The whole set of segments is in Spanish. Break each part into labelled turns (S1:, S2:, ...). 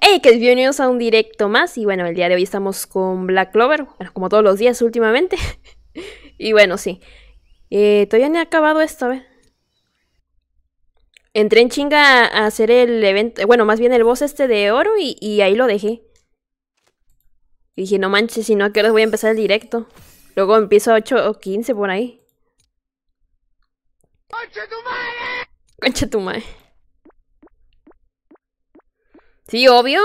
S1: Hey, que bienvenidos a un directo más. Y bueno, el día de hoy estamos con Black Clover, como todos los días últimamente. y bueno, sí. Eh, todavía no he acabado esto, a ver. Entré en chinga a hacer el evento, bueno, más bien el boss este de oro y, ahí lo dejé. Y dije, no manches, si no, ¿a qué voy a empezar el directo? Luego empiezo a 8 o 15 por ahí.
S2: ¡Concha tu madre!
S1: ¡Concha tu madre! Sí, obvio.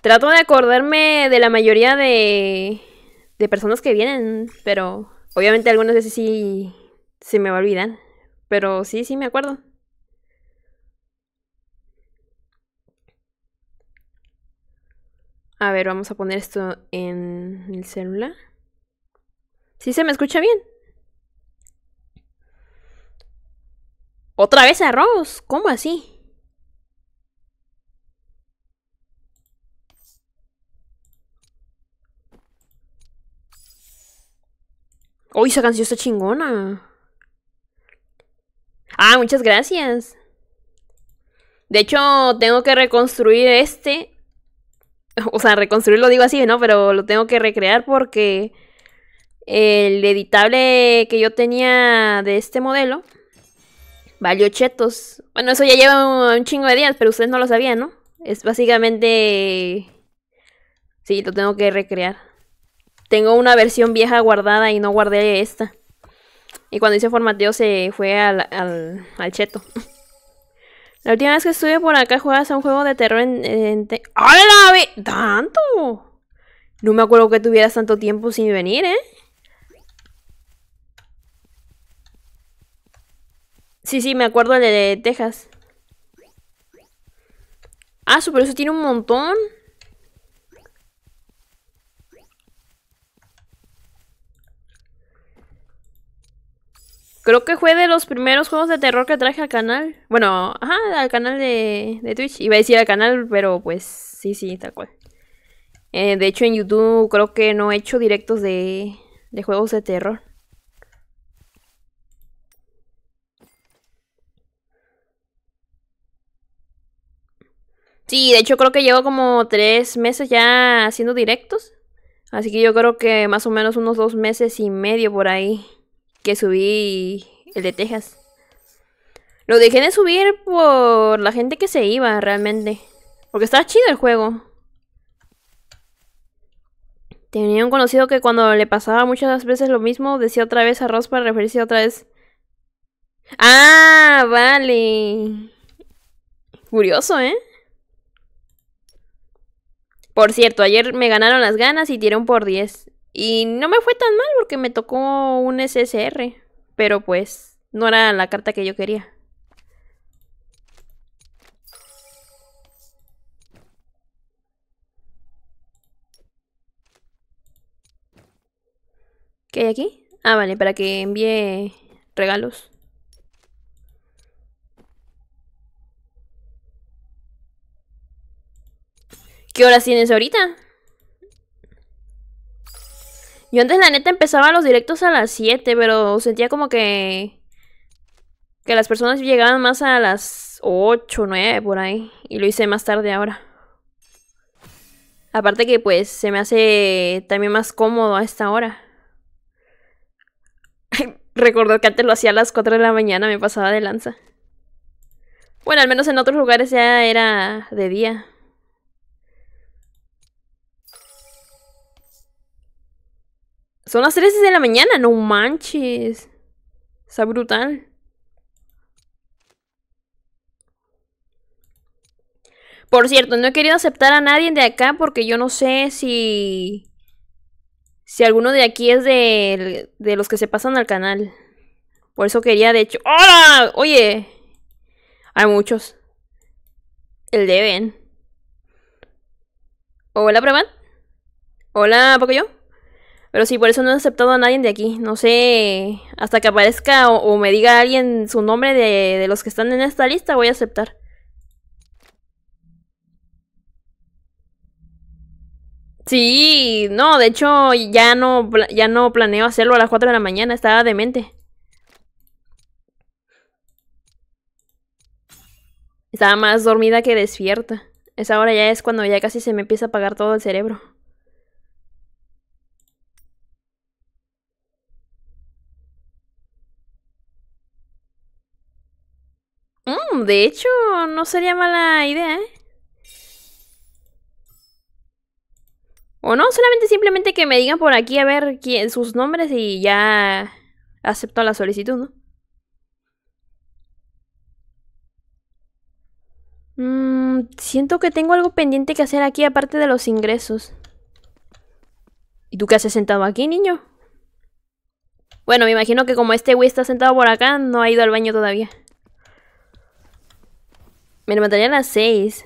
S1: Trato de acordarme de la mayoría de, de personas que vienen, pero obviamente algunas veces sí se me olvidan. Pero sí, sí me acuerdo. A ver, vamos a poner esto en el celular. ¿Sí se me escucha bien? ¿Otra vez arroz? ¿Cómo así? Uy, oh, esa canción está chingona. Ah, muchas gracias. De hecho, tengo que reconstruir este. O sea, reconstruir lo digo así, ¿no? Pero lo tengo que recrear porque el editable que yo tenía de este modelo valió chetos. Bueno, eso ya lleva un chingo de días, pero ustedes no lo sabían, ¿no? Es básicamente... Sí, lo tengo que recrear. Tengo una versión vieja guardada y no guardé esta. Y cuando hice formateo se fue al, al, cheto. La última vez que estuve por acá jugabas a un juego de terror en... en te ¡Tanto! No me acuerdo que tuvieras tanto tiempo sin venir, ¿eh? Sí, sí, me acuerdo de Texas. Ah, pero eso tiene un montón. Creo que fue de los primeros juegos de terror que traje al canal. Bueno, ajá, al canal de, Twitch. Iba a decir al canal, pero pues sí, sí, tal cual. Eh, de hecho, en YouTube creo que no he hecho directos de, de juegos de terror. Sí, de hecho creo que llevo como tres meses ya haciendo directos. Así que yo creo que más o menos unos dos meses y medio por ahí que subí el de Texas. Lo dejé de subir por la gente que se iba realmente. Porque estaba chido el juego. Tenía un conocido que cuando le pasaba muchas veces lo mismo, decía otra vez arroz para referirse otra vez. Ah, vale. Curioso, ¿eh? Por cierto, ayer me ganaron las ganas y tiré un por 10. Y no me fue tan mal porque me tocó un SSR. Pero pues, no era la carta que yo quería. ¿Qué hay aquí? Ah, vale, para que envíe regalos. ¿Qué horas tienes ahorita? Yo antes la neta empezaba los directos a las 7, pero sentía como que... Que las personas llegaban más a las 8, 9 por ahí. Y lo hice más tarde ahora. Aparte que pues se me hace también más cómodo a esta hora. Recuerdo que antes lo hacía a las 4 de la mañana, me pasaba de lanza. Bueno, al menos en otros lugares ya era de día. Son las 13 de la mañana, no manches. Está brutal. Por cierto, no he querido aceptar a nadie de acá porque yo no sé si... Si alguno de aquí es de, los que se pasan al canal. Por eso quería, de hecho... ¡Hola! Oye. Hay muchos. El deben. Hola, braban Hola, yo? Pero sí, por eso no he aceptado a nadie de aquí. No sé, hasta que aparezca o, me diga alguien su nombre de, los que están en esta lista, voy a aceptar. Sí, no, de hecho ya no, ya no planeo hacerlo a las 4 de la mañana, estaba demente. Estaba más dormida que despierta. Esa hora ya es cuando ya casi se me empieza a apagar todo el cerebro. de hecho, no sería mala idea, ¿eh? O no, solamente simplemente que me digan por aquí a ver quién, sus nombres y ya acepto la solicitud, ¿no? Mm, siento que tengo algo pendiente que hacer aquí aparte de los ingresos. ¿Y tú qué haces sentado aquí, niño? Bueno, me imagino que como este güey está sentado por acá, no ha ido al baño todavía. Me mataría a las 6.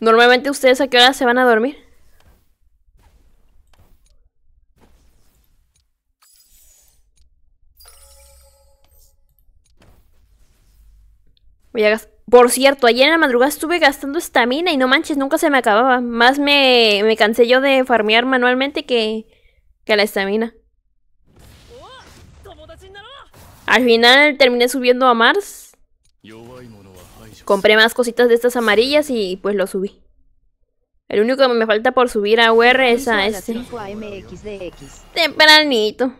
S1: Normalmente ustedes a qué hora se van a dormir? Voy a, gastar... Por cierto, ayer en la madrugada estuve gastando estamina y no manches, nunca se me acababa. Más me, me cansé yo de farmear manualmente que, que la estamina. Al final terminé subiendo a Mars. Compré más cositas de estas amarillas y pues lo subí. El único que me falta por subir a UR es a este. Tempranito.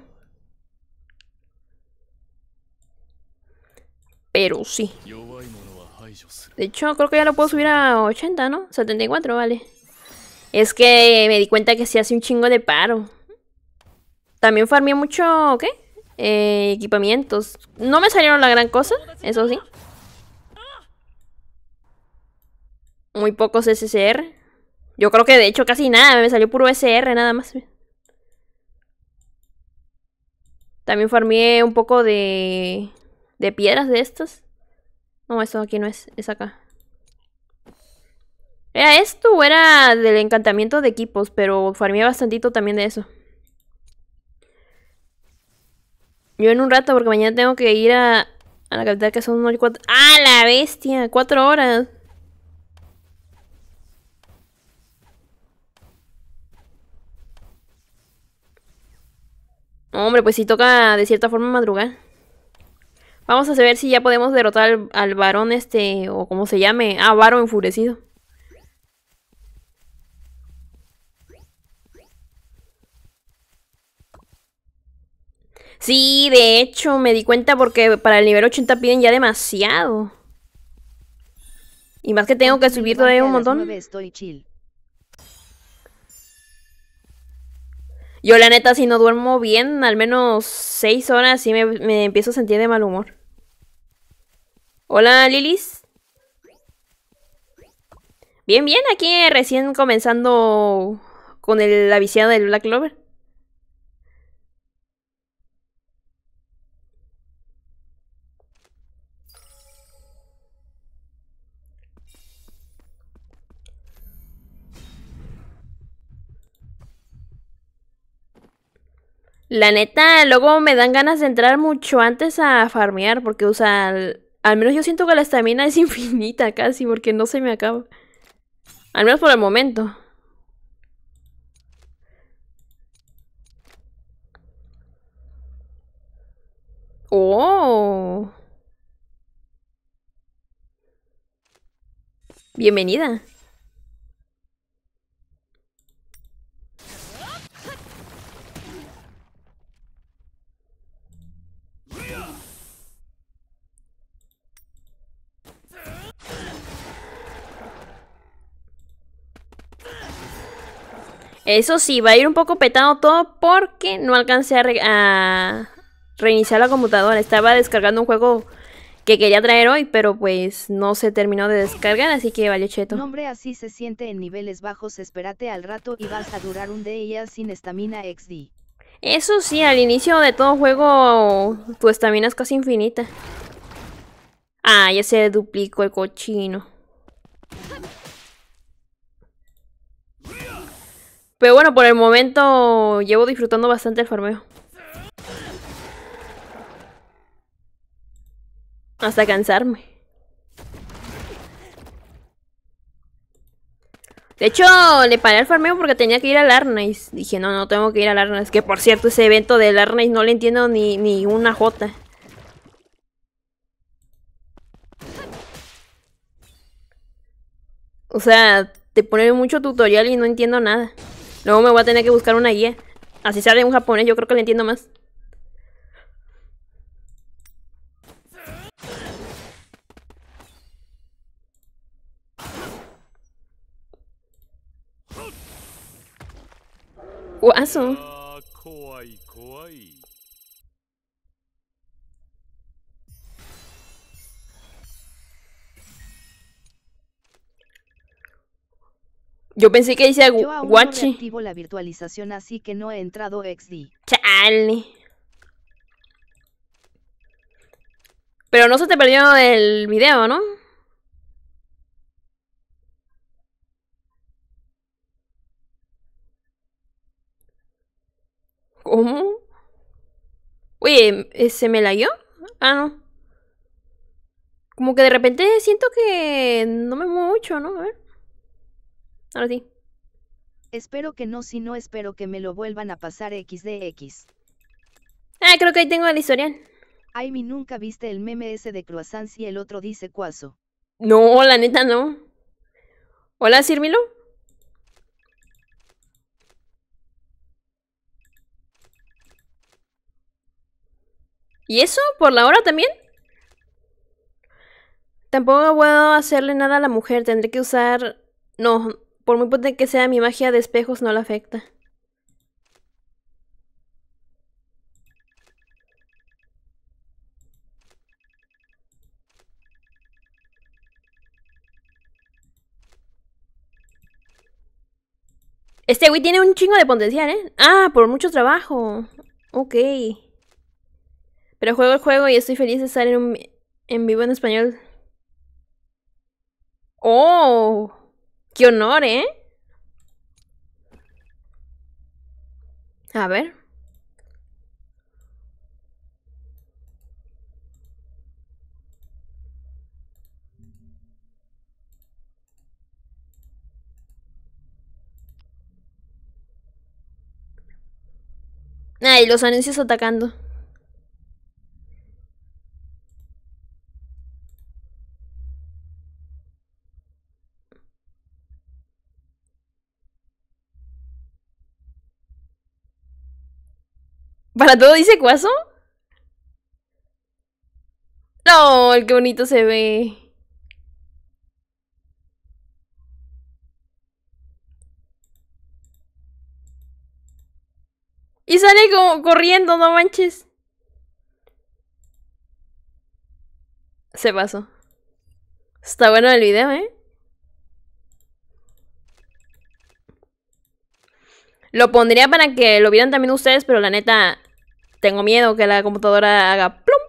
S1: Pero sí. De hecho, creo que ya lo puedo subir a 80, ¿no? 74, vale. Es que me di cuenta que se hace un chingo de paro. También farmé mucho, ¿qué? Eh, equipamientos. No me salieron la gran cosa, eso sí. Muy pocos SSR. Yo creo que de hecho casi nada, me salió puro SR nada más. También farmé un poco de, de piedras de estas. No, eso aquí no es, es acá. Era esto era del encantamiento de equipos, pero farmeé bastantito también de eso. Yo en un rato, porque mañana tengo que ir a, a la capital que son 4... ¡Ah, la bestia! ¡Cuatro horas! Hombre, pues sí toca de cierta forma madrugar. Vamos a ver si ya podemos derrotar al, varón este, o como se llame, ah, varón enfurecido. Sí, de hecho, me di cuenta porque para el nivel 80 piden ya demasiado. Y más que tengo que subir todavía un montón. Yo la neta, si no duermo bien, al menos seis horas, sí me, empiezo a sentir de mal humor. Hola, Lilis. Bien, bien, aquí recién comenzando con el, la del Black Clover. La neta, luego me dan ganas de entrar mucho antes a farmear, porque, usa al, al menos yo siento que la estamina es infinita casi, porque no se me acaba. Al menos por el momento. Oh. Bienvenida. Eso sí, va a ir un poco petado todo porque no alcancé a, reiniciar la computadora. Estaba descargando un juego que quería traer hoy, pero pues no se terminó de descargar, así que vale cheto.
S3: así se siente en niveles bajos, espérate al rato y vas a durar un día sin estamina XD.
S1: Eso sí, al inicio de todo juego tu estamina es casi infinita. Ah, ya se duplicó el cochino. Pero bueno, por el momento llevo disfrutando bastante el farmeo. Hasta cansarme. De hecho, le paré al farmeo porque tenía que ir al Arnais. Dije, no, no tengo que ir al Arnais. Que por cierto, ese evento del Arnais no le entiendo ni, ni una jota. O sea, te ponen mucho tutorial y no entiendo nada. Luego me voy a tener que buscar una guía. Así sale un japonés, yo creo que le entiendo más. Guaso.
S3: Yo pensé que dice Yo la virtualización así que no he entrado XD. Chale.
S1: Pero no se te perdió el video, ¿no? ¿Cómo? Oye, ¿se me la dio Ah,
S3: no. Como que de repente siento que no me muevo mucho, ¿no? A ver. Ahora sí. Espero que no, si no espero que me lo vuelvan a pasar XDX. Ah, creo que ahí tengo el historial. mi nunca viste el meme ese de croissant y el otro dice cuaso. No, la neta no. Hola, Sírmilo.
S1: ¿Y eso? ¿Por la hora también? Tampoco puedo hacerle nada a la mujer, tendré que usar... No, por muy potente que sea, mi magia de espejos no la afecta. Este güey tiene un chingo de potencial, ¿eh? Ah, por mucho trabajo. Ok. Pero juego el juego y estoy feliz de estar en, un, en vivo en español. ¡Oh! ¡Qué honor, eh! A ver. Ay, los anuncios atacando. ¿Para todo dice cuaso? No, el que bonito se ve. Y sale como corriendo, no manches. Se pasó. Está bueno el video, ¿eh? Lo pondría para que lo vieran también ustedes, pero la neta tengo miedo que la computadora haga plum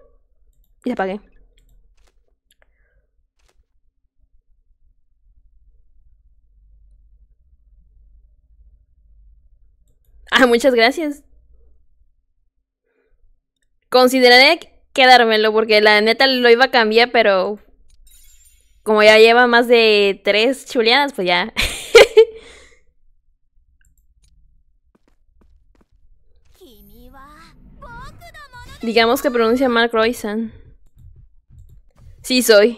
S1: y se apague. Ah, muchas gracias. Consideraré quedármelo porque la neta lo iba a cambiar, pero como ya lleva más de tres chuleadas, pues ya. Digamos que pronuncia Mark croissant. Sí, soy.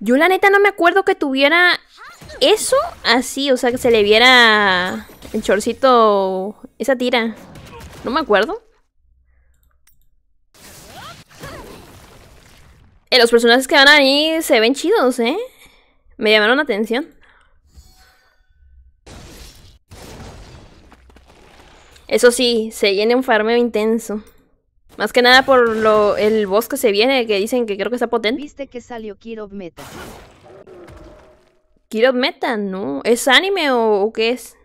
S1: Yo la neta no me acuerdo que tuviera eso así, o sea, que se le viera el chorcito, esa tira. No me acuerdo. Eh, los personajes que van ahí se ven chidos, ¿eh? Me llamaron la atención. Eso sí, se llena un farmeo intenso. Más que nada por lo, el bosque que se viene, que dicen que creo que está potente. ¿Viste que salió Kirov Meta? ¿Kirov Meta? No. ¿Es anime o qué es?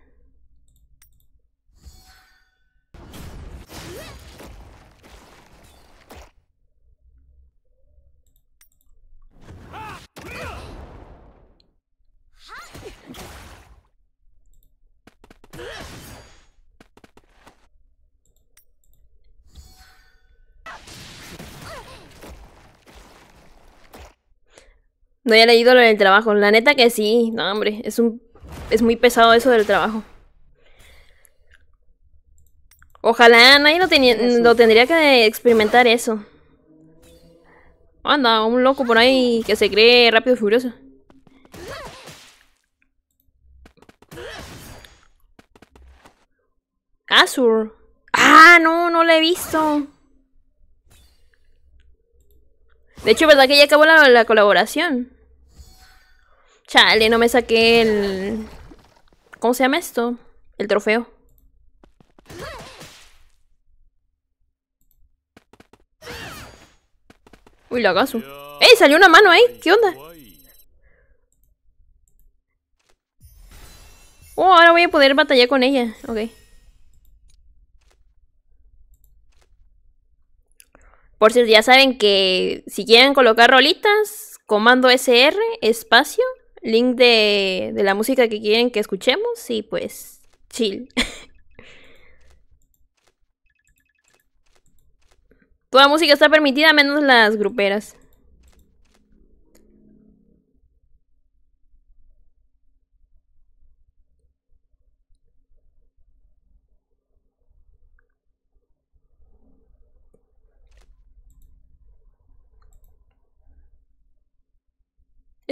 S1: No había leído lo del trabajo. La neta que sí. No, hombre. Es un. Es muy pesado eso del trabajo. Ojalá nadie lo, tendría que experimentar eso. Anda, un loco por ahí que se cree rápido y furioso. Azur. Ah, no, no lo he visto. De hecho, ¿verdad que ya acabó la colaboración? Chale, no me saqué el... ¿Cómo se llama esto? El trofeo. Uy, la gaso. ¡Ey! Salió una mano ahí. ¿Qué onda? Oh, ahora voy a poder batallar con ella. Ok. Por si ya saben que si quieren colocar rolitas, comando SR, espacio, link de, la música que quieren que escuchemos y pues chill. Toda música está permitida menos las gruperas.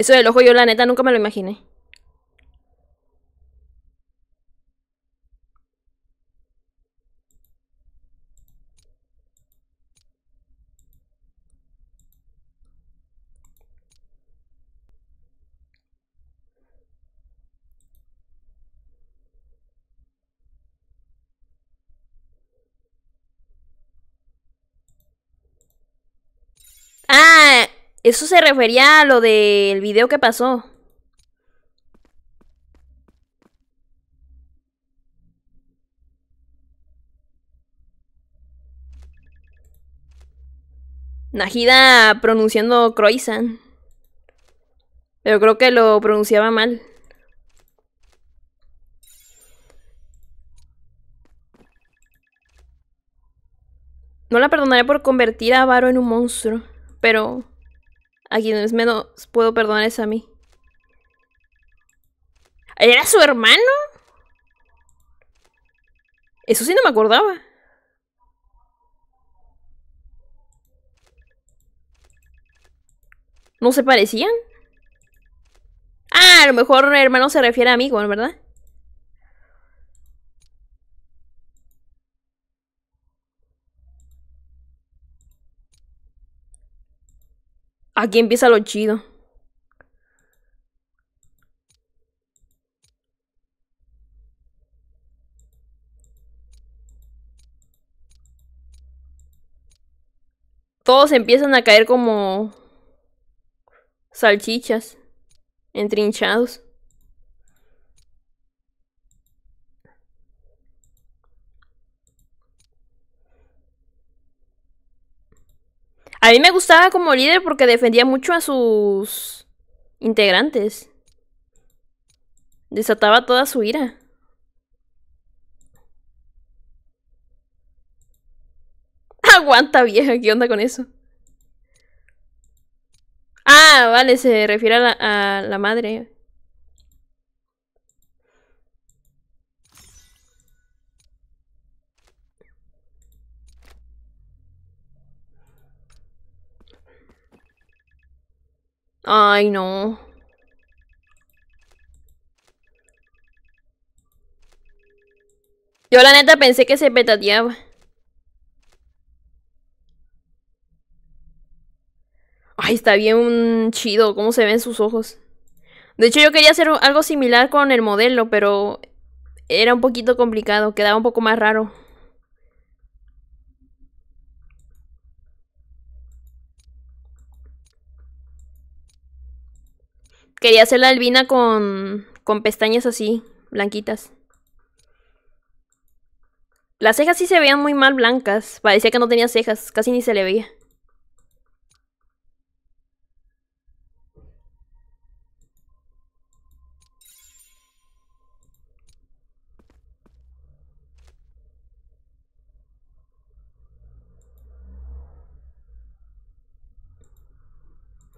S1: Eso del ojo yo la neta nunca me lo imaginé. Eso se refería a lo del video que pasó. Najida pronunciando croissant. Pero creo que lo pronunciaba mal. No la perdonaré por convertir a Varo en un monstruo, pero a quienes menos puedo perdonar es a mí. ¿Era su hermano? Eso sí no me acordaba. ¿No se parecían? Ah, a lo mejor hermano se refiere a mí, ¿verdad? Aquí empieza lo chido. Todos empiezan a caer como salchichas, entrinchados. A mí me gustaba como líder porque defendía mucho a sus integrantes. Desataba toda su ira. Aguanta vieja, ¿qué onda con eso? Ah, vale, se refiere a la, madre. Ay, no. Yo la neta pensé que se petateaba. Ay, está bien chido cómo se ven sus ojos. De hecho, yo quería hacer algo similar con el modelo, pero era un poquito complicado, quedaba un poco más raro. Quería hacer la albina con, pestañas así, blanquitas. Las cejas sí se veían muy mal blancas. Parecía que no tenía cejas, casi ni se le veía.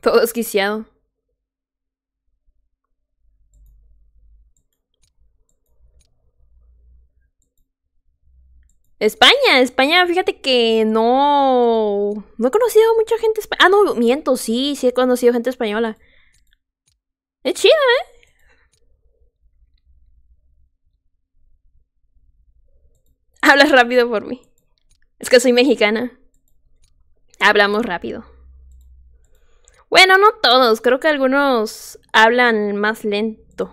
S1: Todo esquiciado. España, España, fíjate que no. No he conocido mucha gente española. Ah, no, miento, sí, sí he conocido gente española. Es chido, ¿eh? Hablas rápido por mí. Es que soy mexicana. Hablamos rápido. Bueno, no todos, creo que algunos hablan más lento.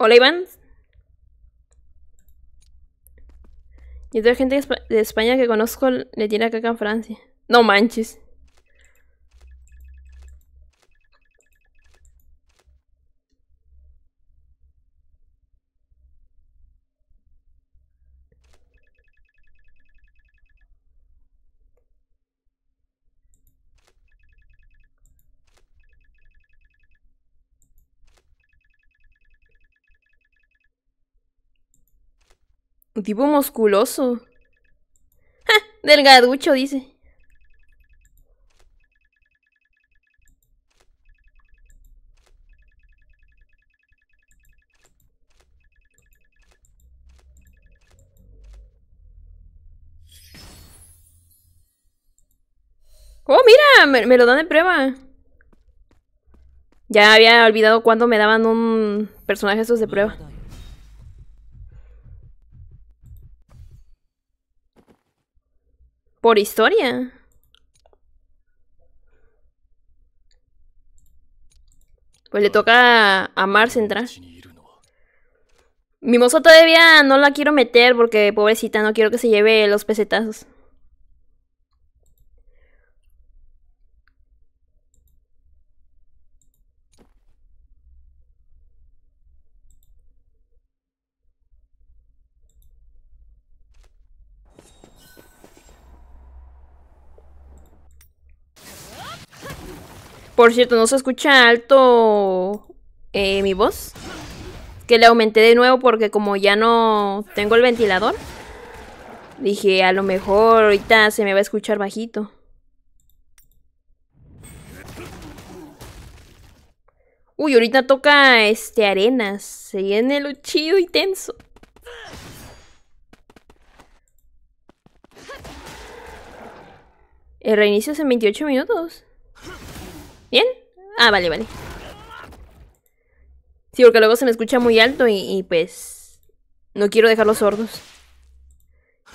S1: Hola Iván. Y toda gente de España que conozco le tiene caca en Francia. No manches. Un tipo musculoso. Delgaducho, dice. Oh, mira, me, lo dan de prueba. Ya había olvidado cuándo me daban un personaje esos de prueba. Por historia. Pues le toca a Mars entrar. mozo todavía no la quiero meter porque pobrecita, no quiero que se lleve los pesetazos. Por cierto, no se escucha alto eh, mi voz. Que le aumenté de nuevo porque como ya no tengo el ventilador. Dije, a lo mejor ahorita se me va a escuchar bajito. Uy, ahorita toca este arenas. Se viene lo chido y tenso. El reinicio es en 28 minutos. ¿Bien? Ah, vale, vale. Sí, porque luego se me escucha muy alto y, pues... No quiero dejarlos sordos.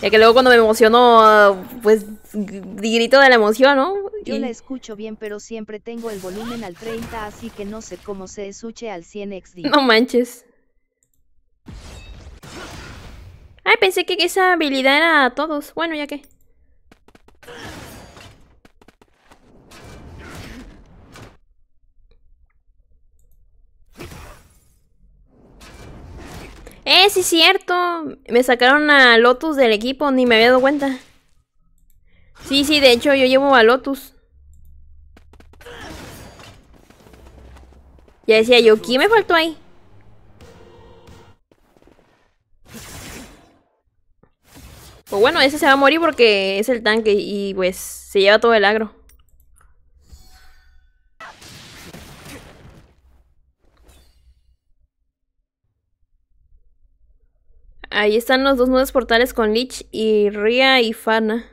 S1: Ya que luego cuando me emociono, pues grito de la emoción, ¿no?
S3: Yo la escucho bien, pero siempre tengo el volumen al 30, así que no sé cómo se escuche al 100 XD. No
S1: manches. Ay, pensé que esa habilidad era a todos. Bueno, ya que. ¡Eh, sí es cierto! Me sacaron a Lotus del equipo, ni me había dado cuenta. Sí, sí, de hecho yo llevo a Lotus. Ya decía yo, ¿quién me faltó ahí? Pues bueno, ese se va a morir porque es el tanque y pues se lleva todo el agro. Ahí están los dos nuevos portales con Lich y Ria y Fana.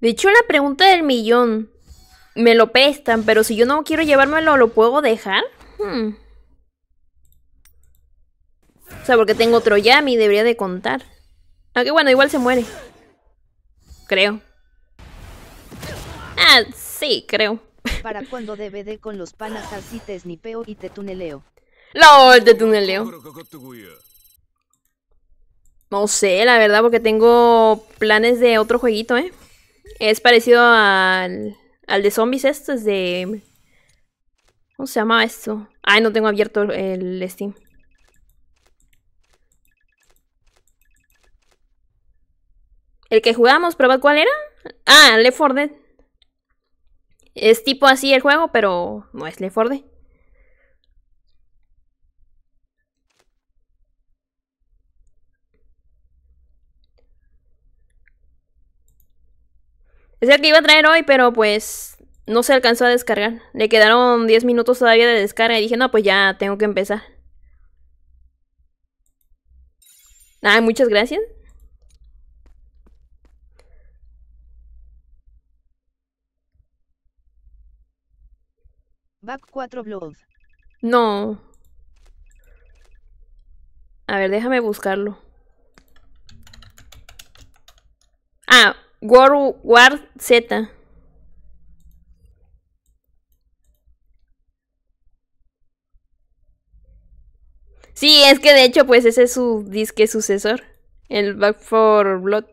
S1: De hecho, la pregunta del millón. Me lo pestan, pero si yo no quiero llevármelo, ¿lo puedo dejar? Hmm. O sea, porque tengo otro Yami, debería de contar. Aunque bueno, igual se muere. Creo.
S3: Ah, sí, creo. Para cuando DVD con los panas así te snipeo y te tuneleo. LOL, te tuneleo.
S1: No sé, la verdad, porque tengo planes de otro jueguito, ¿eh? Es parecido al, al de zombies esto, es de... ¿Cómo se llama esto? Ay, no tengo abierto el Steam. El que jugamos, ¿prueba cuál era? Ah, Left 4 Dead. Es tipo así el juego, pero no es Leforde. Es el que iba a traer hoy, pero pues no se alcanzó a descargar. Le quedaron 10 minutos todavía de descarga y dije, no, pues ya tengo que empezar. Ah, muchas
S3: gracias. Back 4 Blood.
S1: No. A ver, déjame buscarlo. Ah, World War Z. Sí, es que de hecho, pues ese es su disque sucesor. El Back 4 Blood.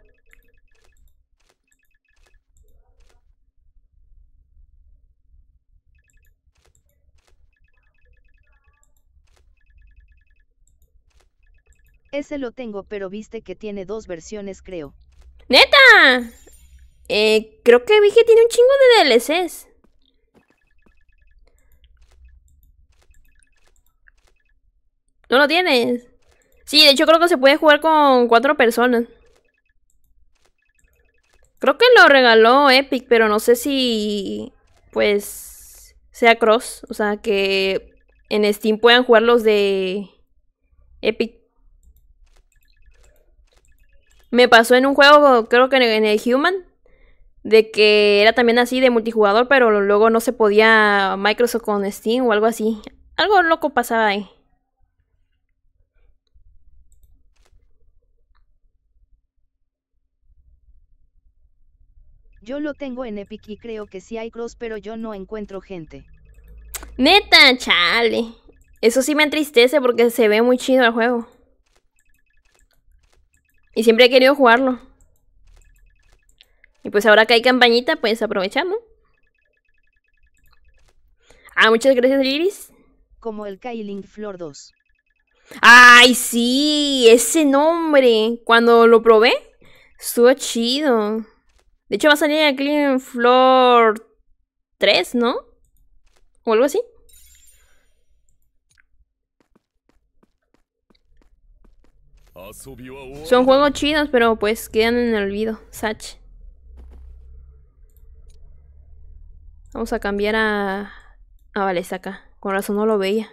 S3: Ese lo tengo, pero viste que tiene dos versiones, creo. ¡Neta!
S1: Eh, creo que vi que tiene un chingo de DLCs. ¿No lo tienes? Sí, de hecho creo que se puede jugar con cuatro personas. Creo que lo regaló Epic, pero no sé si... Pues... Sea cross. O sea, que en Steam puedan jugar los de Epic. Me pasó en un juego, creo que en el Human, de que era también así de multijugador, pero luego no se podía Microsoft con Steam o algo así. Algo
S3: loco pasaba ahí. Yo lo tengo en Epic y creo que sí hay cross, pero yo no encuentro gente.
S1: Neta, chale. Eso sí me entristece porque se ve muy chido el juego. Y siempre he querido jugarlo. Y pues ahora que hay campañita, pues aprovechar, ¿no? Ah, muchas gracias, Iris.
S3: Como el Kailing Floor 2.
S1: ¡Ay, sí! Ese nombre. Cuando lo probé, estuvo chido. De hecho, va a salir el Kailing Flor 3, ¿no? O algo así.
S4: Son juegos
S1: chinos pero pues quedan en el olvido. Sach. Vamos a cambiar a... Ah, vale, saca. Con razón no lo veía.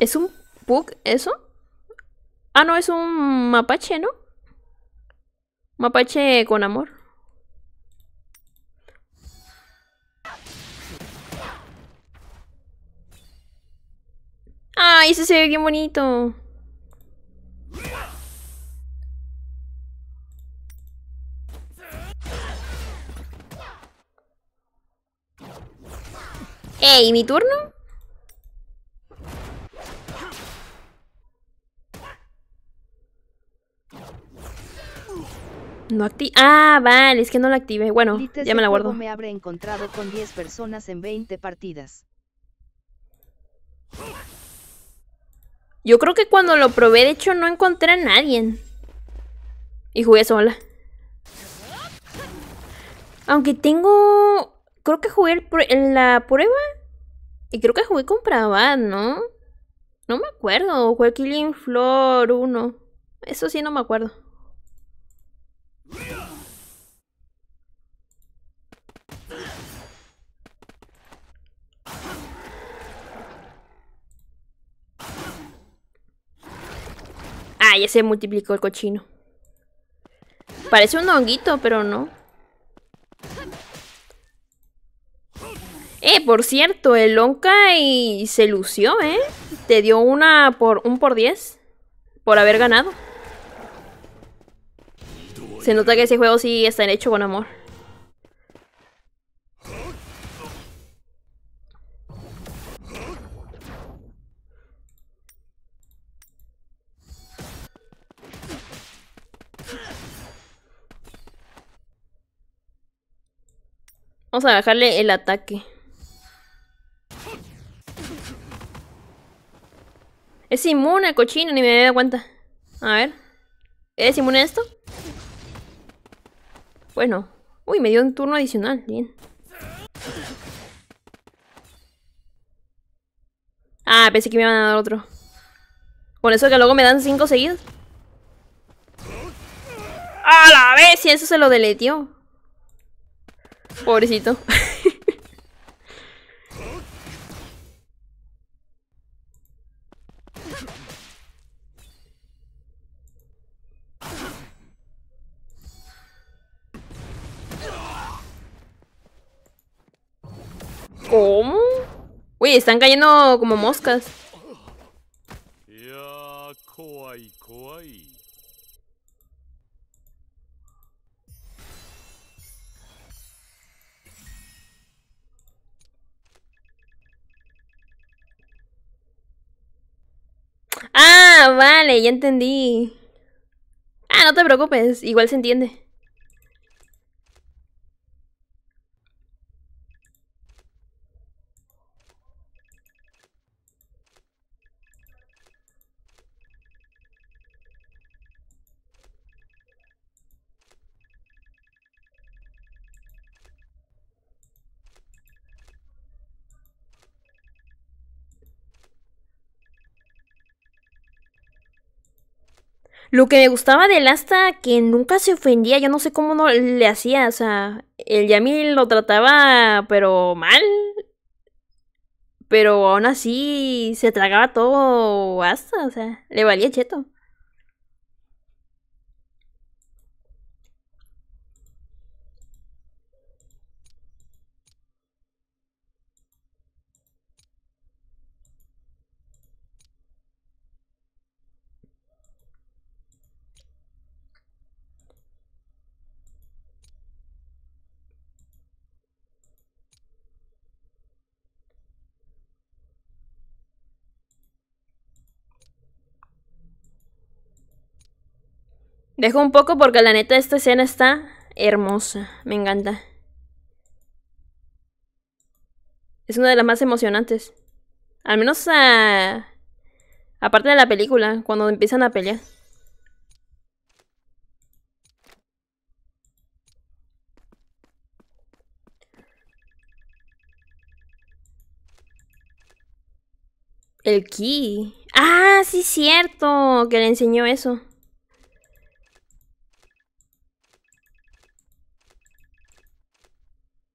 S1: ¿Es un Pug eso? Ah, no, es un mapache, ¿no? Mapache con amor. ¡Ay, ese se ve bien bonito! ¡Ey, mi turno! No activa Ah, vale, es que no la activé. Bueno, ya me la guardo. me
S3: encontrado con 10 personas en 20 partidas.
S1: Yo creo que cuando lo probé, de hecho, no encontré a nadie. Y jugué sola. Aunque tengo... Creo que jugué en la prueba. Y creo que jugué con Pravad, ¿no? No me acuerdo. Jugué Killing Floor 1. Eso sí, no me acuerdo. Ah, ya se multiplicó el cochino. Parece un honguito, pero no. Eh, por cierto, el Onkai se lució, ¿eh? Te dio una por un por diez por haber ganado. Se nota que ese juego sí está hecho con amor. Vamos a bajarle el ataque. Es inmune, cochino, ni me dado cuenta. A ver. ¿Es inmune esto? Bueno. Uy, me dio un turno adicional. Bien. Ah, pensé que me iban a dar otro. Con eso que luego me dan cinco seguidos. ¡A la vez! Y eso se lo deletió. Pobrecito. están cayendo como moscas. Ah, vale, ya entendí. Ah, no te preocupes, igual se entiende. Lo que me gustaba del asta que nunca se ofendía, yo no sé cómo no le hacía, o sea, el Yamil lo trataba pero mal. Pero aún así se tragaba todo hasta, o sea, le valía cheto. Dejo un poco porque la neta esta escena está hermosa. Me encanta. Es una de las más emocionantes. Al menos aparte de la película, cuando empiezan a pelear. El ki. Ah, sí, cierto. Que le enseñó eso.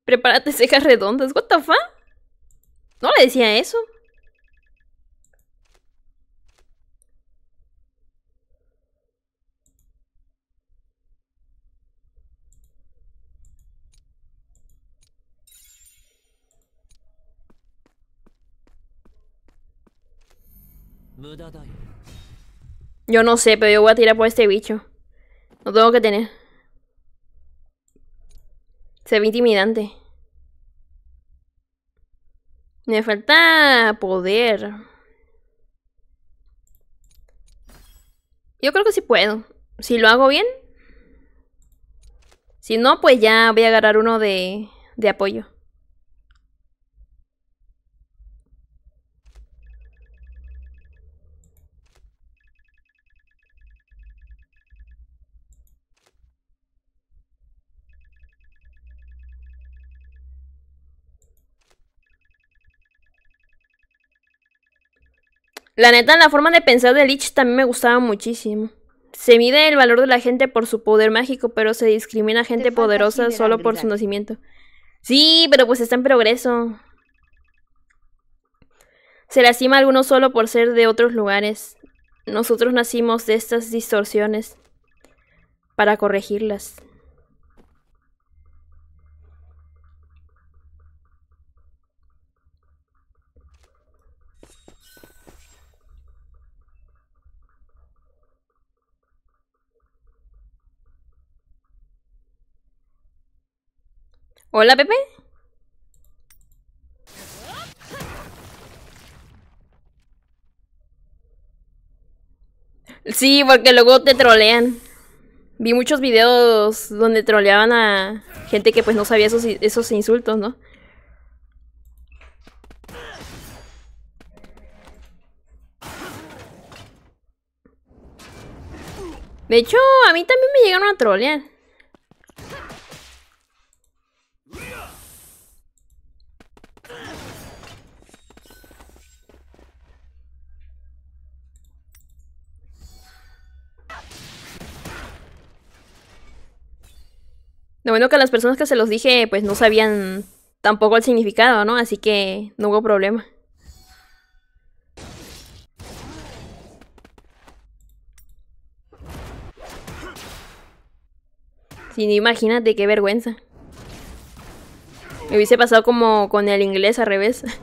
S1: Prepárate cejas redondas. What the fuck? No le decía eso. Yo no sé, pero yo voy a tirar por este bicho. No tengo que tener. Se ve intimidante. Me falta poder. Yo creo que sí puedo. Si lo hago bien. Si no, pues ya voy a agarrar uno de, de apoyo. La neta, la forma de pensar de Lich también me gustaba muchísimo. Se mide el valor de la gente por su poder mágico, pero se discrimina a gente poderosa solo por su nacimiento. Sí, pero pues está en progreso. Se lastima a algunos solo por ser de otros lugares. Nosotros nacimos de estas distorsiones para corregirlas. Hola, Pepe. Sí, porque luego te trolean. Vi muchos videos donde troleaban a gente que pues no sabía esos, esos insultos, ¿no? De hecho, a mí también me llegaron a trolear. Lo bueno que las personas que se los dije, pues no sabían tampoco el significado, ¿no? Así que no hubo problema. Sí, imagínate qué vergüenza. Me hubiese pasado como con el inglés al revés.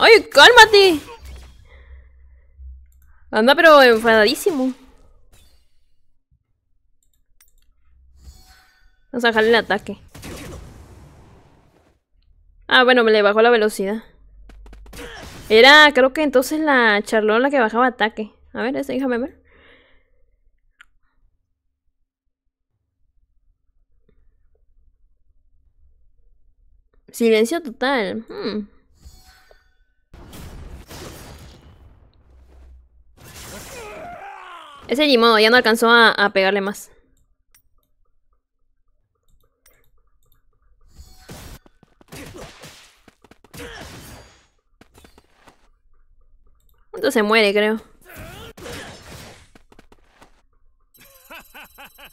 S1: ¡Ay, cálmate! Anda, pero enfadadísimo. Vamos a dejarle el ataque. Ah, bueno, me le bajó la velocidad. Era, creo que entonces la charlona la que bajaba ataque. A ver, déjame ver. Silencio total. Hmm. Ese ni ya no alcanzó a, pegarle más. Entonces se muere, creo.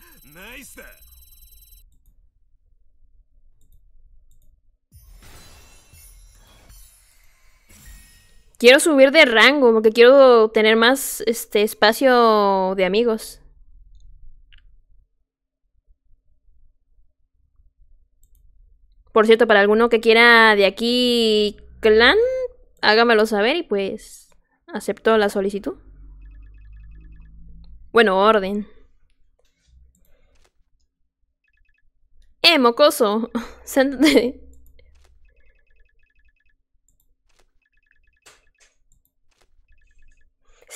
S1: quiero subir de rango porque quiero tener más este espacio de amigos. Por cierto, para alguno que quiera de aquí clan, hágamelo saber y pues acepto la solicitud. Bueno, orden. Eh, mocoso.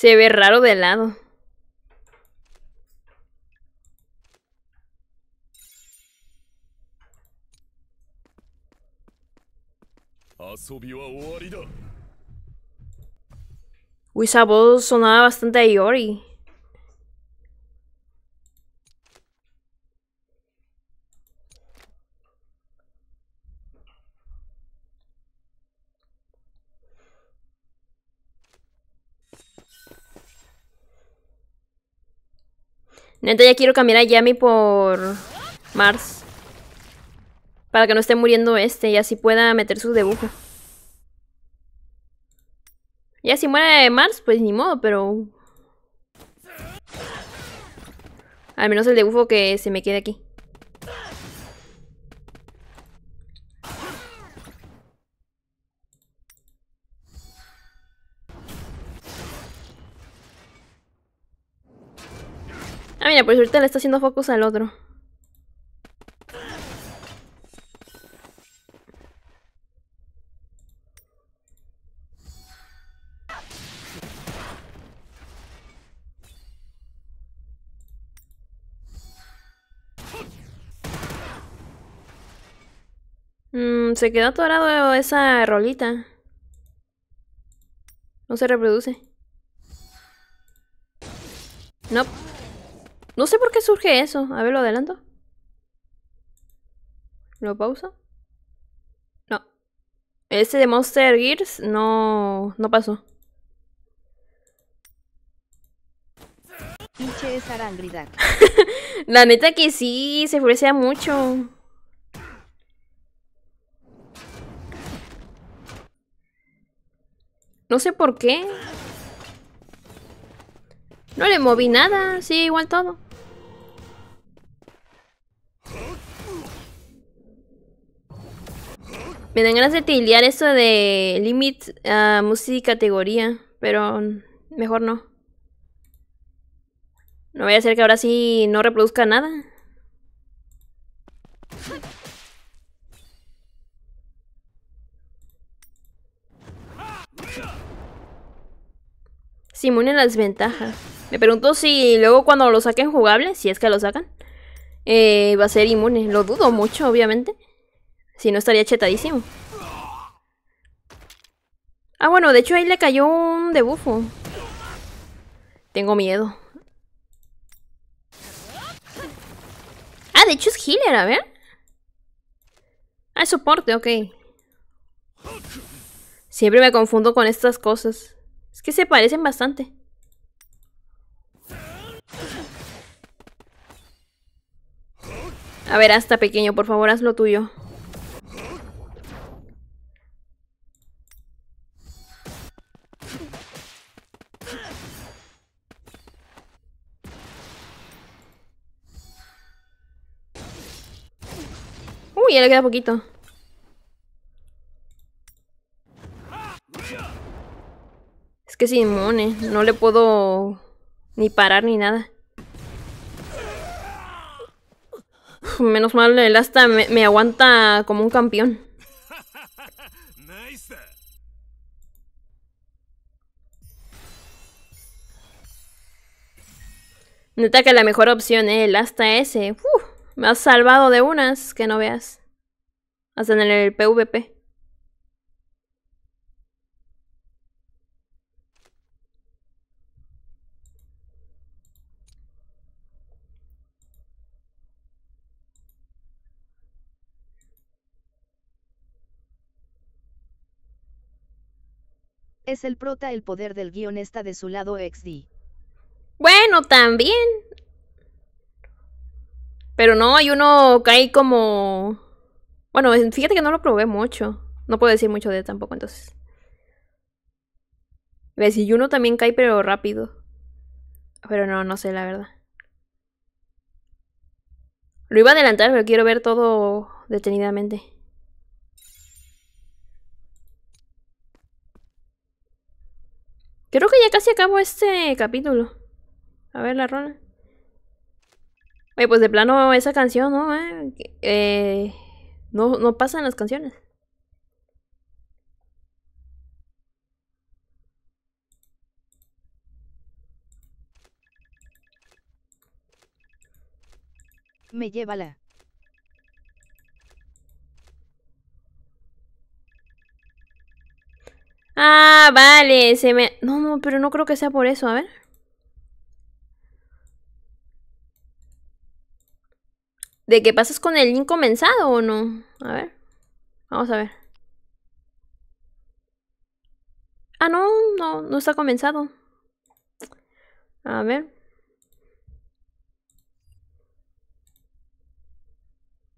S1: Se ve raro de lado. Uy, esa voz sonaba bastante a Yori. Neta, ya quiero cambiar a Yami por Mars. Para que no esté muriendo este y así pueda meter su debujo. Ya si muere Mars, pues ni modo, pero... Al menos el debujo que se me quede aquí. Por suerte ahorita le está haciendo focus al otro. Mm, se quedó atorado esa rolita. No se reproduce. Nope. No sé por qué surge eso. A ver, lo adelanto. ¿Lo pausa? No. Este de Monster Gears no, no pasó. La neta que sí, se enfurecía mucho. No sé por qué. No le moví nada, Sí, igual todo. Me dan ganas de tilear eso de limit a música y categoría, pero mejor no. No voy a hacer que ahora sí no reproduzca nada. Simone las ventajas. Me pregunto si luego cuando lo saquen jugable, si es que lo sacan, eh, va a ser inmune. Lo dudo mucho, obviamente. Si no, estaría chetadísimo. Ah, bueno, de hecho ahí le cayó un debufo. Tengo miedo. Ah, de hecho es healer, a ver. Ah, es soporte, ok. Siempre me confundo con estas cosas. Es que se parecen bastante. A ver, hasta pequeño, por favor, haz lo tuyo. Uy, ya le queda poquito. Es que Mone, no le puedo ni parar ni nada. menos mal, el asta me, aguanta como un campeón. Neta que la mejor opción, es eh, el asta ese. me has salvado de unas que no veas. Hasta en el PvP.
S3: Es el prota el poder del guión está de su lado XD.
S1: Bueno, también. Pero no, hay uno como... Bueno, fíjate que no lo probé mucho. No puedo decir mucho de tampoco, entonces. ver, si uno también cae, pero rápido. Pero no, no sé, la verdad. Lo iba a adelantar, pero quiero ver todo detenidamente. Creo que ya casi acabo este capítulo. A ver la rona. Oye, pues de plano esa canción, ¿no? Eh, eh? no, no pasan las canciones.
S3: Me lleva la...
S1: Ah, vale, se me... No, no, pero no creo que sea por eso, a ver. ¿De qué pasas con el link comenzado o no? A ver, vamos a ver. Ah, no, no, no está comenzado. A ver.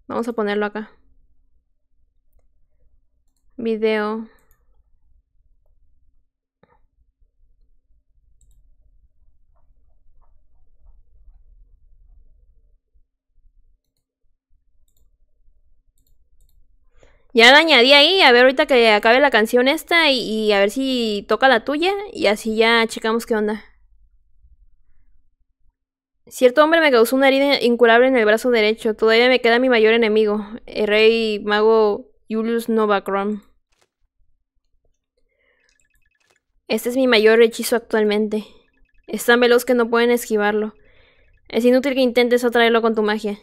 S1: Vamos a ponerlo acá. Video. Ya la añadí ahí, a ver ahorita que acabe la canción esta y, a ver si toca la tuya y así ya checamos qué onda. Cierto hombre me causó una herida incurable en el brazo derecho. Todavía me queda mi mayor enemigo, el rey mago Julius Novakron. Este es mi mayor hechizo actualmente. Es tan veloz que no pueden esquivarlo. Es inútil que intentes atraerlo con tu magia.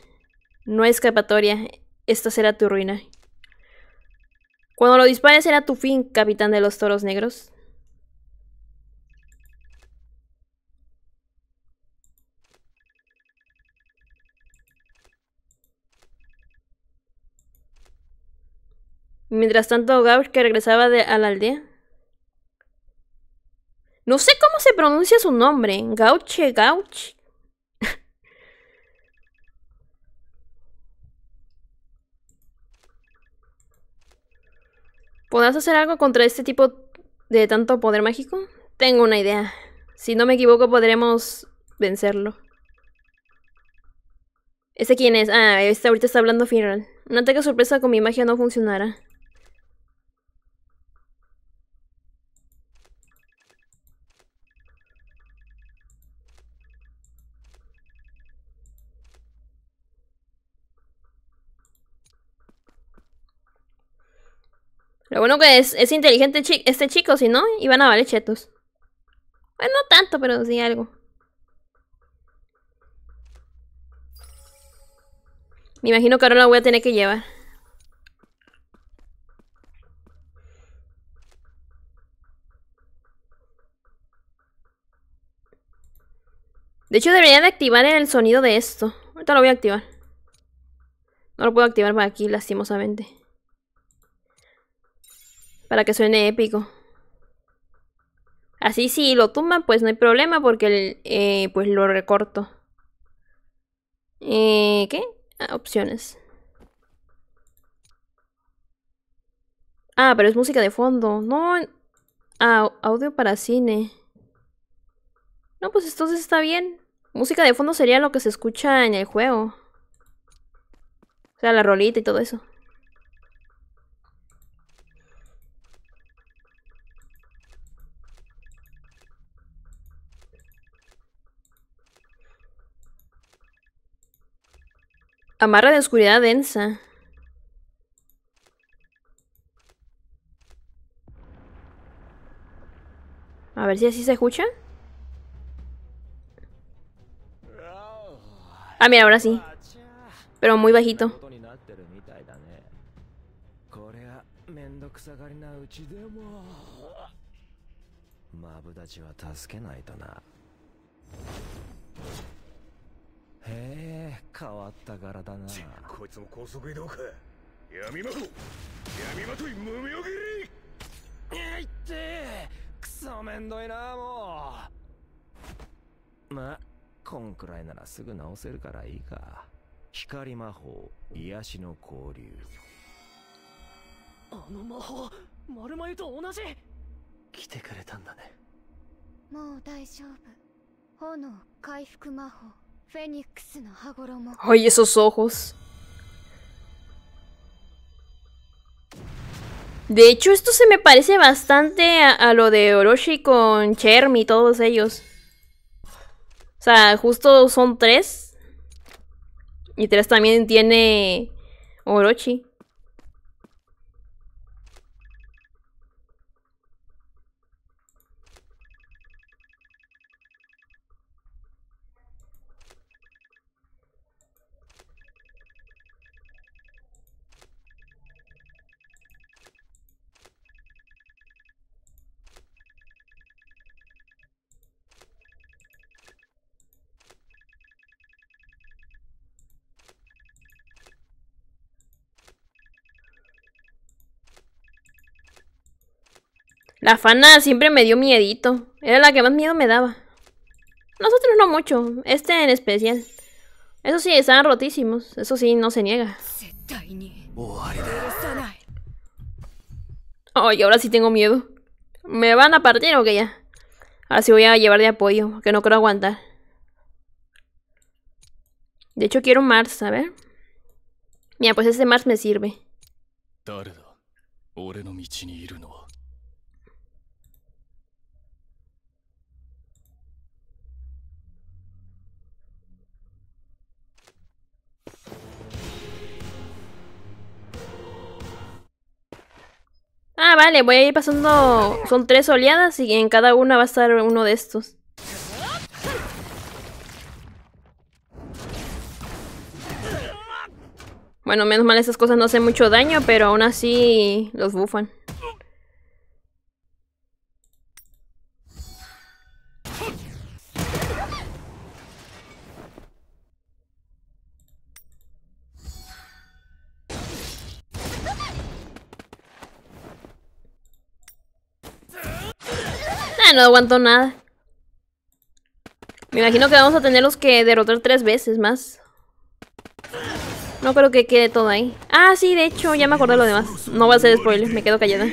S1: No escapatoria. Esta será tu ruina. Cuando lo dispares era tu fin, capitán de los toros negros. Mientras tanto, Gauch, que regresaba de, a la aldea. No sé cómo se pronuncia su nombre. Gauche, Gauch. ¿Podrás hacer algo contra este tipo de tanto poder mágico? Tengo una idea. Si no me equivoco, podremos vencerlo. ¿Ese quién es? Ah, este ahorita está hablando Finral. Un ataque sorpresa con mi magia no funcionará. Lo bueno que es, es inteligente este chico, si no, iban a valer chetos. Bueno, no tanto, pero sí algo. Me imagino que ahora la voy a tener que llevar. De hecho, debería de activar el sonido de esto. Ahorita lo voy a activar. No lo puedo activar para aquí, lastimosamente. Para que suene épico. Así si lo tumban, pues no hay problema porque eh, pues lo recorto. Eh, ¿Qué? Ah, opciones. Ah, pero es música de fondo. No. Ah, audio para cine. No, pues entonces está bien. Música de fondo sería lo que se escucha en el juego. O sea, la rolita y todo eso. Amarra de oscuridad densa. A ver si así se escucha. Ah, mira, ahora sí. Pero muy bajito.
S4: へえ変わった柄だなこいつも高速移動か闇魔法闇まとい無名切りいってクソめんどいなもうまあこんくらいならすぐ直せるからいいか光魔法癒しの交流あの魔法丸眉と同じ来てくれた
S2: んだねもう大丈夫炎回復魔法 Ay, esos
S1: ojos. De hecho, esto se me parece bastante a, lo de Orochi con Chermi y todos ellos. O sea, justo son tres. Y tres también tiene Orochi. La fana siempre me dio miedito. Era la que más miedo me daba. Nosotros no mucho, este en especial. Eso sí, estaban rotísimos. Eso sí, no se niega. Ay, ahora sí tengo miedo. ¿Me van a partir o qué ya? Ahora sí voy a llevar de apoyo, que no creo aguantar. De hecho, quiero un Mars, a ver. Mira, pues este Mars me sirve. Ah, vale, voy a ir pasando... Son tres oleadas y en cada una va a estar uno de estos. Bueno, menos mal esas cosas no hacen mucho daño, pero aún así los bufan. no aguanto nada. Me imagino que vamos a tenerlos que derrotar tres veces más. No creo que quede todo ahí. Ah, sí, de hecho, ya me acordé de lo demás. No va a ser spoiler, me quedo callada.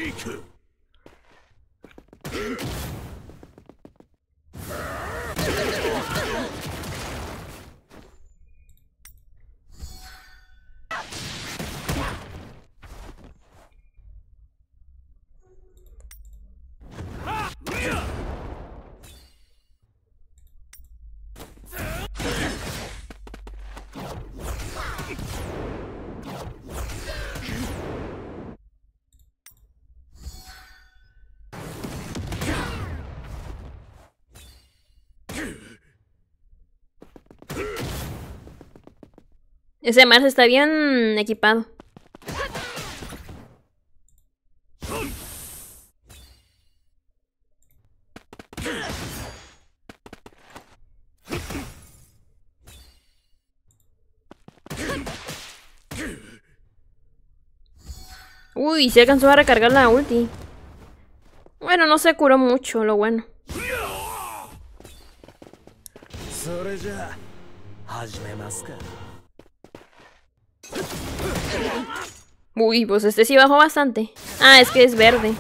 S1: Ese Mars está bien equipado. Uy, se alcanzó a recargar la ulti. Bueno, no se curó mucho, lo bueno. Uy, pues este sí bajó bastante. Ah, es que es verde.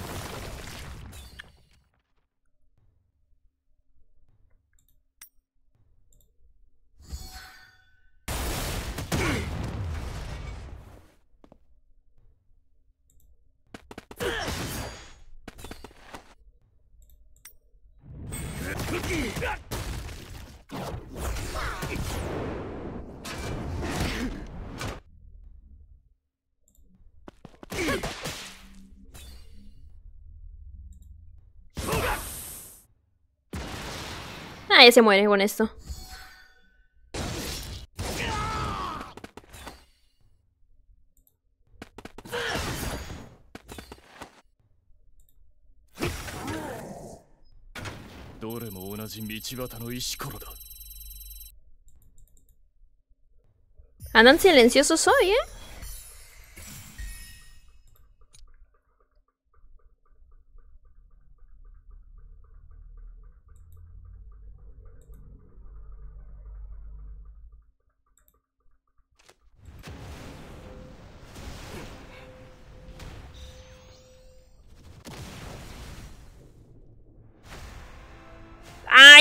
S1: se muere con esto. Andan silenciosos hoy, ¿eh?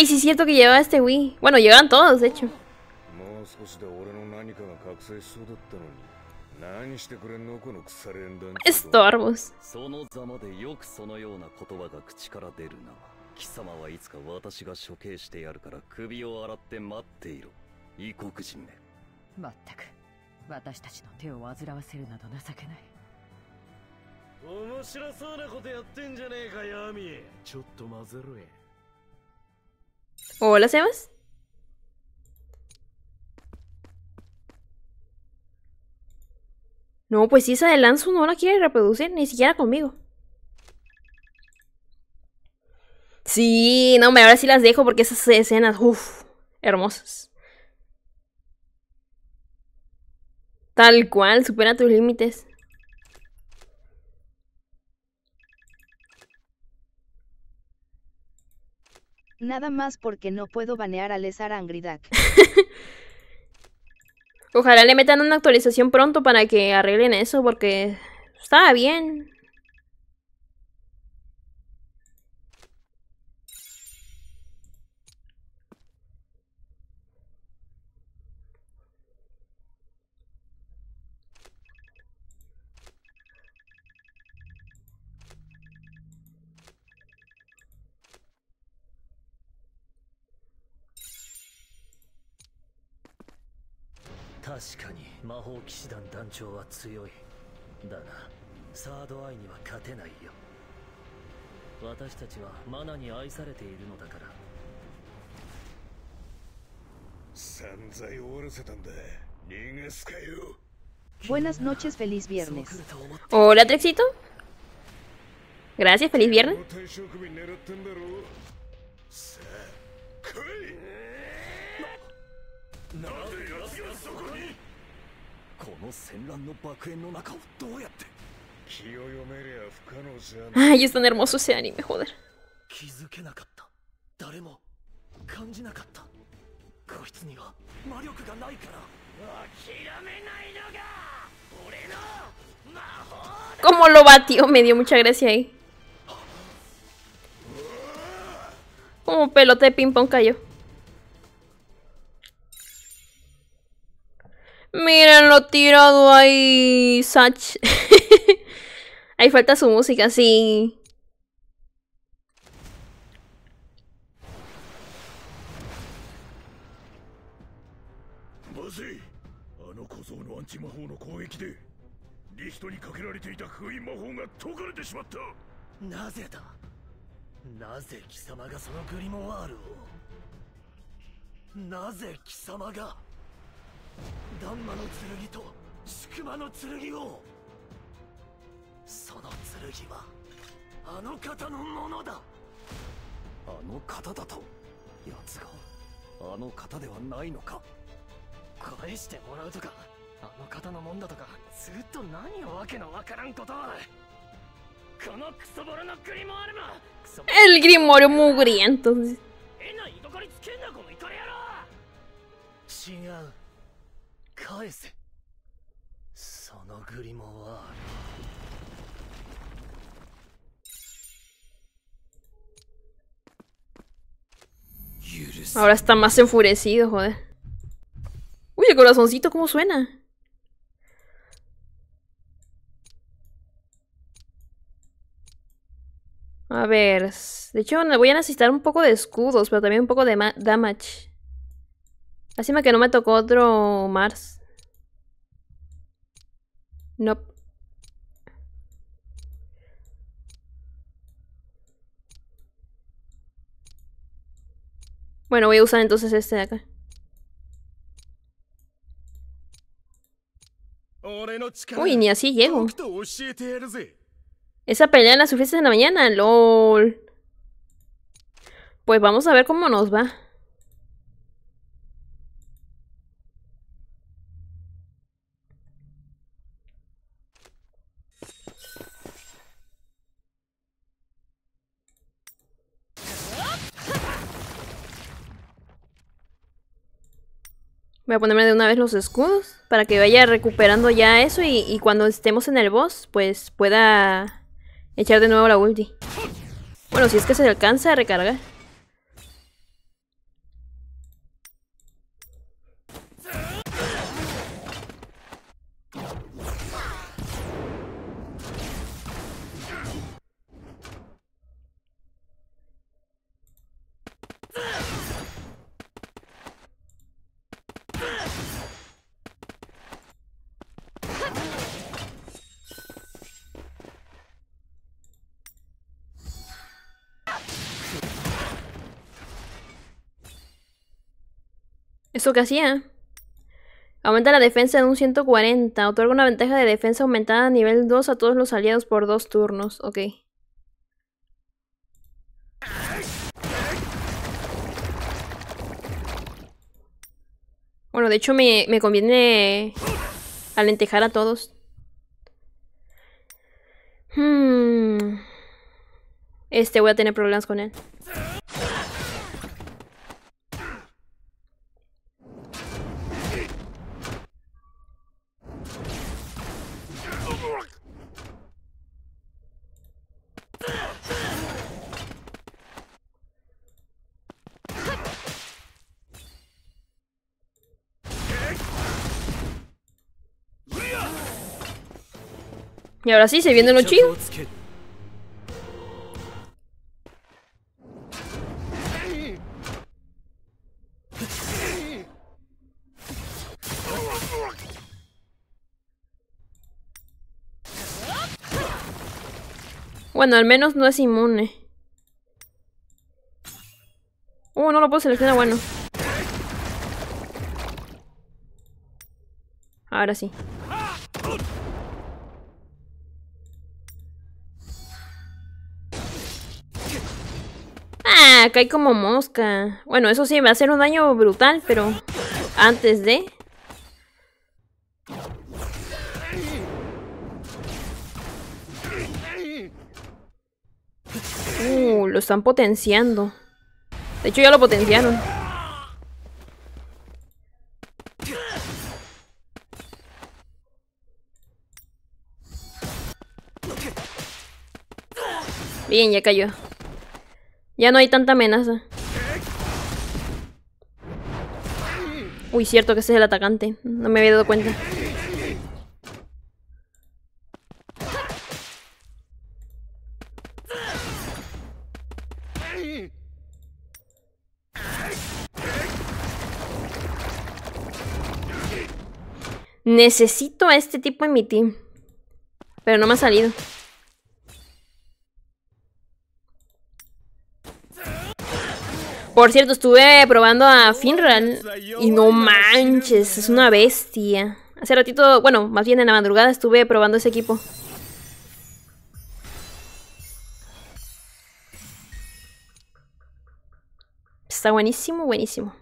S1: Ay, sí es cierto que llevaba este Wii. Bueno, l l e a n todos, de hecho.
S4: Estorbos. いつか私が処刑してやるから首を洗って待っていろ異国人めまちをい面白そうなことやってんじゃねえかヤミちょっと混ぜろや
S1: Hola, Sebas. No, pues esa de Lanzo no la quiere reproducir, ni siquiera conmigo. Sí, no, me ahora sí las dejo porque esas escenas, uff, hermosas. Tal cual, supera tus límites.
S3: Nada más porque no puedo banear a Lesar Angridak.
S1: Ojalá le metan una actualización pronto para que arreglen eso, porque estaba bien.
S4: 確かに魔法騎士団団長は強いだがサードアイには勝てないよ私たちはマナに愛されているのだから散財終わらせたんだ逃がすかよ
S3: Buenas noches, feliz
S1: viernes. Hola, Trexito. Gracias, feliz viernes. Ay, es tan hermoso ese anime, joder. ¿Cómo lo batió, me dio mucha gracia ahí. Como pelota de ping pong cayó. Mírenlo tirado ahí, Sach. ahí falta su música, sí.
S4: リストにかけられていた封印魔法が解かれてしまったなぜだなぜ貴様がそのグリモワーなぜ貴様がダンマの剣と宿魔の剣をその剣はあの方のものだあの方だと奴があの方ではないのか返してもらうとかあの方のもんだとかずっと何をわけのわからんことをこのクソボロのグリモアルマ El g r i 居 o r つけんなこのイ e n t o 違う
S1: Ahora está más enfurecido, joder. Uy, el corazoncito, ¿cómo suena? A ver, de hecho voy a necesitar un poco de escudos, pero también un poco de damage me que no me tocó otro Mars. Nope. Bueno, voy a usar entonces este de acá.
S2: Uy, ni así llego.
S1: Esa pelea la sufriste en la mañana, lol. Pues vamos a ver cómo nos va. Voy a ponerme de una vez los escudos para que vaya recuperando ya eso y, cuando estemos en el boss, pues pueda echar de nuevo la ulti. Bueno, si es que se alcanza a recargar. ¿Eso qué hacía? Aumenta la defensa de un 140. Otorga una ventaja de defensa aumentada a nivel 2 a todos los aliados por dos turnos. Ok. Bueno, de hecho me, me conviene alentejar a todos. Hmm. Este voy a tener problemas con él. Y ahora sí, se viene lo chido. Bueno, al menos no es inmune. Oh, no lo puedo seleccionar, bueno. Ahora sí. Acá cae como mosca. Bueno, eso sí, va a hacer un daño brutal, pero antes de... Uh, lo están potenciando. De hecho, ya lo potenciaron. Bien, ya cayó. Ya no hay tanta amenaza. Uy, cierto que ese es el atacante. No me había dado cuenta. Necesito a este tipo en mi team. Pero no me ha salido. Por cierto, estuve probando a Finran, y no manches, es una bestia. Hace ratito, bueno, más bien en la madrugada estuve probando ese equipo. Está buenísimo, buenísimo.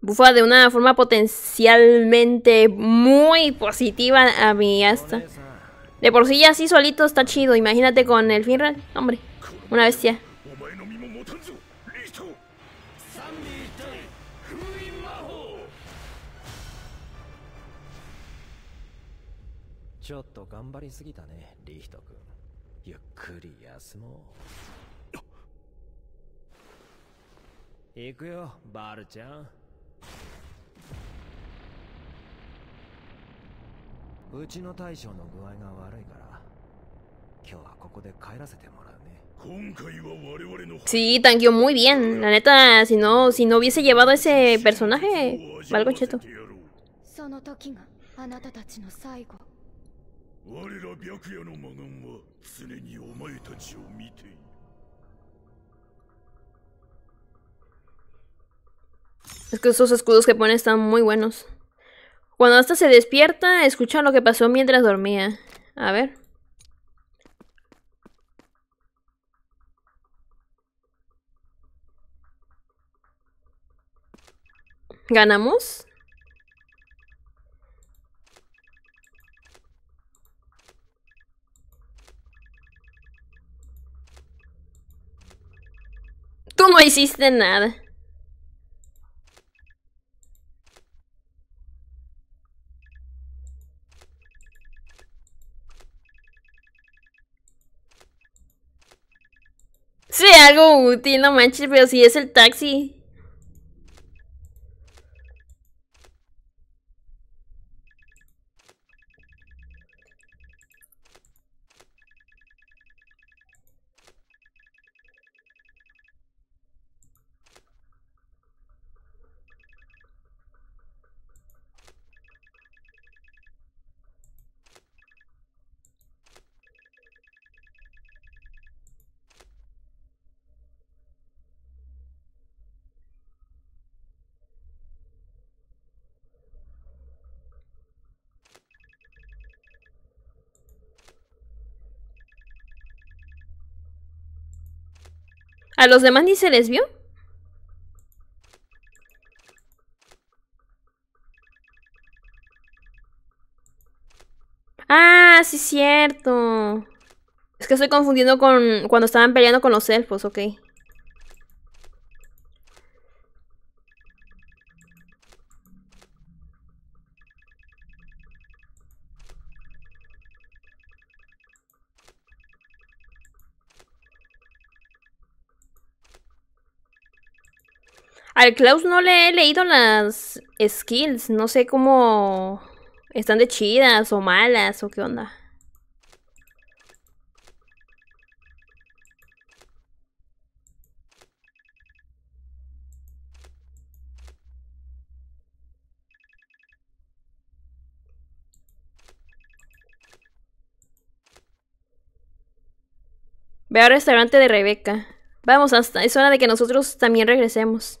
S1: bufa de una forma potencialmente muy positiva a mi asta. De por sí ya así solito está chido. Imagínate con el Finral. Hombre, una bestia. Sí, tanqueó muy bien. La neta, si no, si no hubiese llevado ese personaje, algo cheto. Es que esos escudos que pone están muy buenos. Cuando hasta se despierta, escucha lo que pasó mientras dormía. A ver. ¿Ganamos? Tú no hiciste nada. Sí, algo útil, no manches, pero si es el taxi. ¿A los demás ni se les vio? Ah, sí, cierto. Es que estoy confundiendo con cuando estaban peleando con los elfos, ok. al Klaus no le he leído las skills. No sé cómo están de chidas o malas o qué onda. Veo al restaurante de Rebeca. Vamos, hasta es hora de que nosotros también regresemos.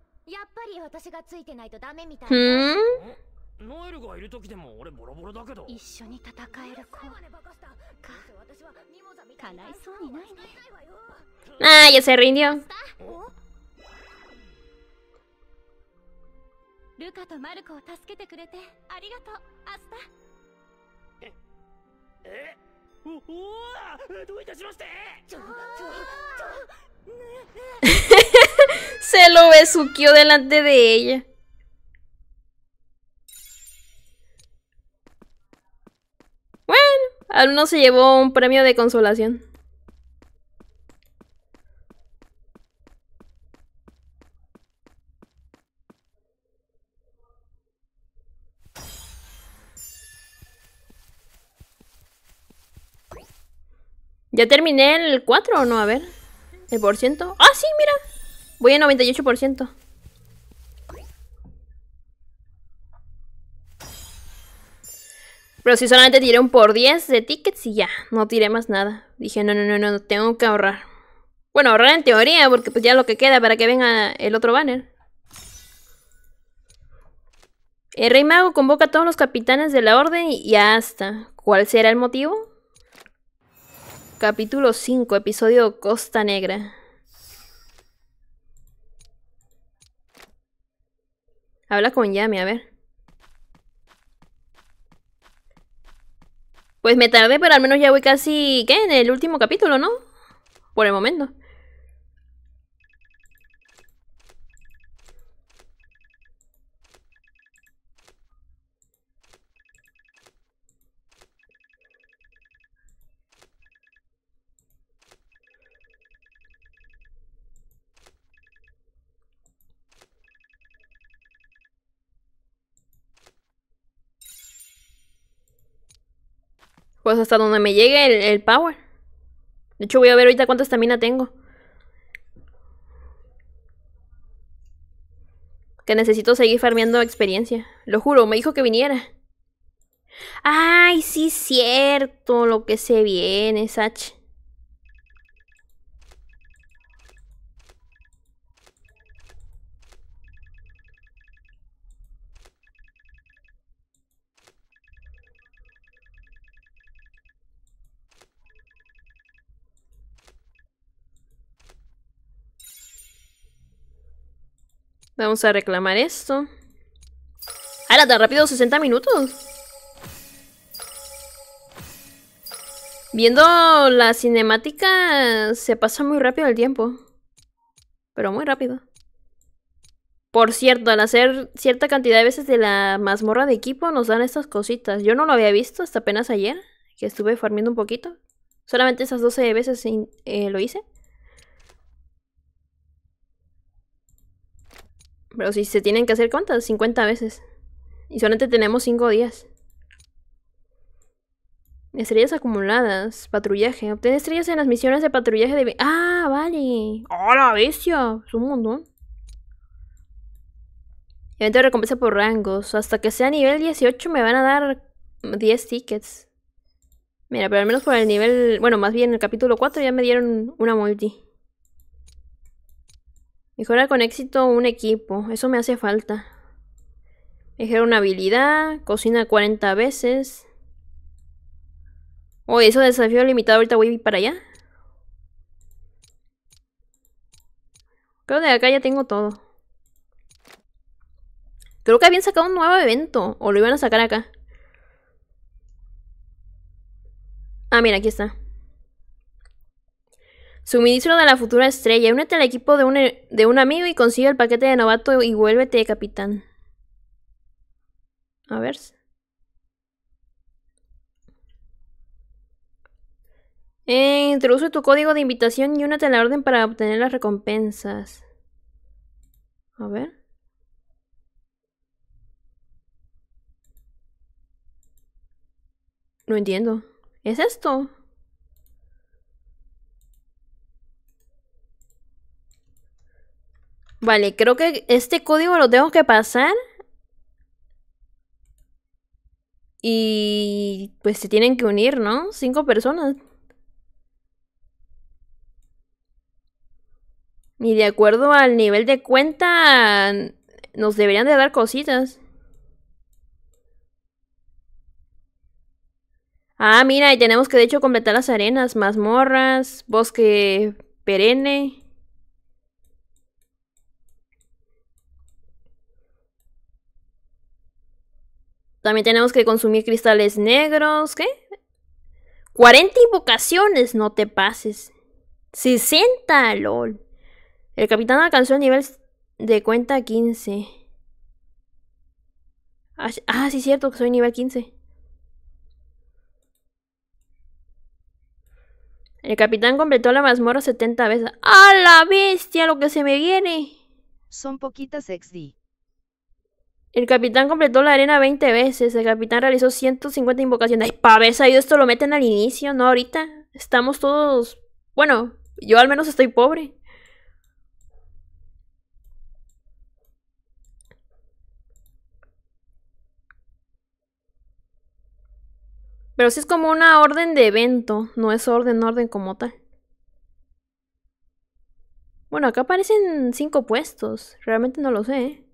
S4: やっぱり私がついてないとダメみたいな。ノエルがいる時でも俺ボロボロだけど一緒に戦える子かかないそうにないねルカとマルコを助けてくれてありがとうアスタええおおどういたしましてちょちょちょ
S1: Se lo besuqueó delante de ella. Bueno, al uno se llevó un premio de consolación. ¿Ya terminé el 4 o no? A ver. ¿El por ciento? ¡Ah, sí, mira! Voy a 98%. Pero si solamente tiré un por 10 de tickets y ya, no tiré más nada. Dije, no, no, no, no, tengo que ahorrar. Bueno, ahorrar en teoría, porque pues ya lo que queda para que venga el otro banner. El rey mago convoca a todos los capitanes de la orden y hasta. ¿Cuál será el motivo? Capítulo 5, episodio Costa Negra. Habla con Yami, a ver. Pues me tardé, pero al menos ya voy casi, ¿qué? En el último capítulo, ¿no? Por el momento. Pues hasta donde me llegue el, power. De hecho, voy a ver ahorita cuánta estamina tengo. Que necesito seguir farmeando experiencia. Lo juro, me dijo que viniera. Ay, sí, cierto, lo que se viene, Sach. Vamos a reclamar esto. ¡Hala, tan rápido! ¿60 minutos? Viendo la cinemática se pasa muy rápido el tiempo. Pero muy rápido. Por cierto, al hacer cierta cantidad de veces de la mazmorra de equipo nos dan estas cositas. Yo no lo había visto hasta apenas ayer, que estuve farmiendo un poquito. Solamente esas 12 veces eh, lo hice. Pero si se tienen que hacer cuántas, 50 veces. Y solamente tenemos 5 días. Estrellas acumuladas, patrullaje. Obtén estrellas en las misiones de patrullaje de... ¡Ah, vale! ¡Hola, bestia! Es un montón. Evento de recompensa por rangos. Hasta que sea nivel 18 me van a dar 10 tickets. Mira, pero al menos por el nivel... Bueno, más bien en el capítulo 4 ya me dieron una multi. Mejora con éxito un equipo. Eso me hace falta. Mejora una habilidad. Cocina 40 veces. Oye, eso desafío limitado. Ahorita voy para allá. Creo que de acá ya tengo todo. Creo que habían sacado un nuevo evento. O lo iban a sacar acá. Ah, mira, aquí está. Suministro de la futura estrella. Únete al equipo de un, amigo y consigue el paquete de novato y vuélvete capitán. A ver. Eh, introduce tu código de invitación y únete a la orden para obtener las recompensas. A ver. No entiendo. ¿Es esto? Vale, creo que este código lo tengo que pasar. Y pues se tienen que unir, ¿no? Cinco personas. Y de acuerdo al nivel de cuenta, nos deberían de dar cositas. Ah, mira, y tenemos que de hecho completar las arenas, mazmorras, bosque perenne. También tenemos que consumir cristales negros, ¿qué? 40 invocaciones, no te pases. 60, lol. El capitán alcanzó el nivel de cuenta 15. Ah, sí, es ah, cierto, que soy nivel 15. El capitán completó la mazmorra 70 veces. ¡A la bestia! Lo que se me viene. Son poquitas XD. El capitán completó la arena 20 veces. El capitán realizó 150 invocaciones. Ay, pa' haber esto lo meten al inicio, ¿no? Ahorita estamos todos... Bueno, yo al menos estoy pobre. Pero sí es como una orden de evento, no es orden, orden como tal. Bueno, acá aparecen cinco puestos. Realmente no lo sé. ¿eh?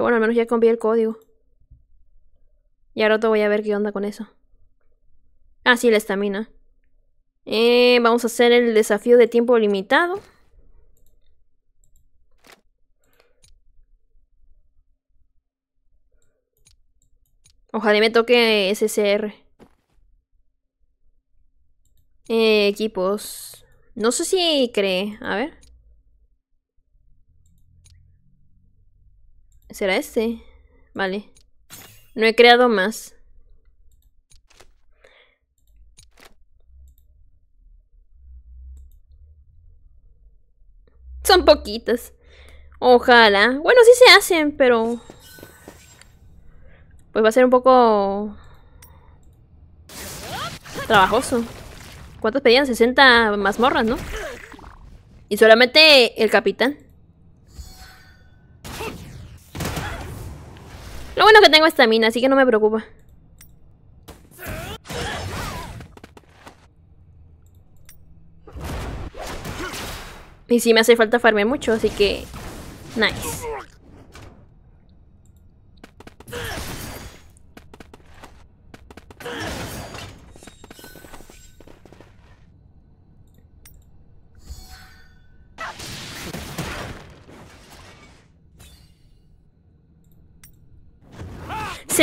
S1: bueno, al menos ya cambié el código. Y ahora te voy a ver qué onda con eso. Ah, sí, la estamina. Eh, vamos a hacer el desafío de tiempo limitado. Ojalá me toque SSR. Eh, equipos. No sé si cree. A ver. ¿Será este? Vale. No he creado más. Son poquitas. Ojalá. Bueno, sí se hacen, pero... Pues va a ser un poco... Trabajoso. ¿Cuántas pedían? 60 mazmorras, ¿no? Y solamente el capitán. Lo bueno que tengo estamina, así que no me preocupa. Y sí me hace falta farmear mucho, así que... Nice.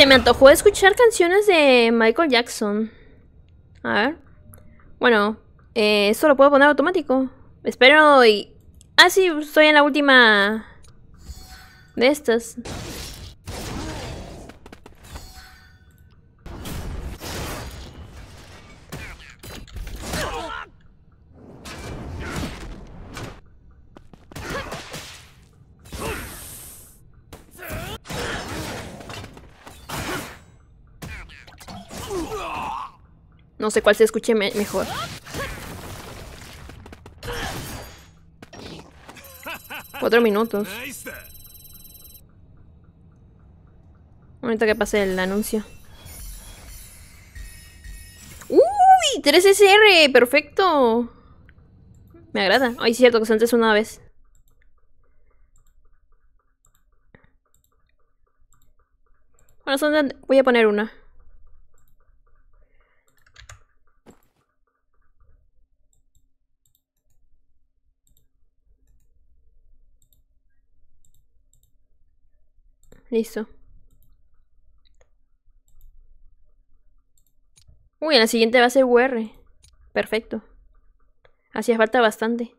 S1: me antojó escuchar canciones de Michael Jackson. A ver. Bueno, eh, esto lo puedo poner automático. Espero y... Ah, sí, estoy en la última de estas. sé cuál se escuche mejor. Cuatro minutos. Ahorita que pase el anuncio. ¡Uy! 3SR, perfecto. Me agrada. Ay, cierto que son tres una vez. Bueno, son... Voy a poner una. listo. Uy, en la siguiente va a ser UR. Perfecto. Hacía falta bastante.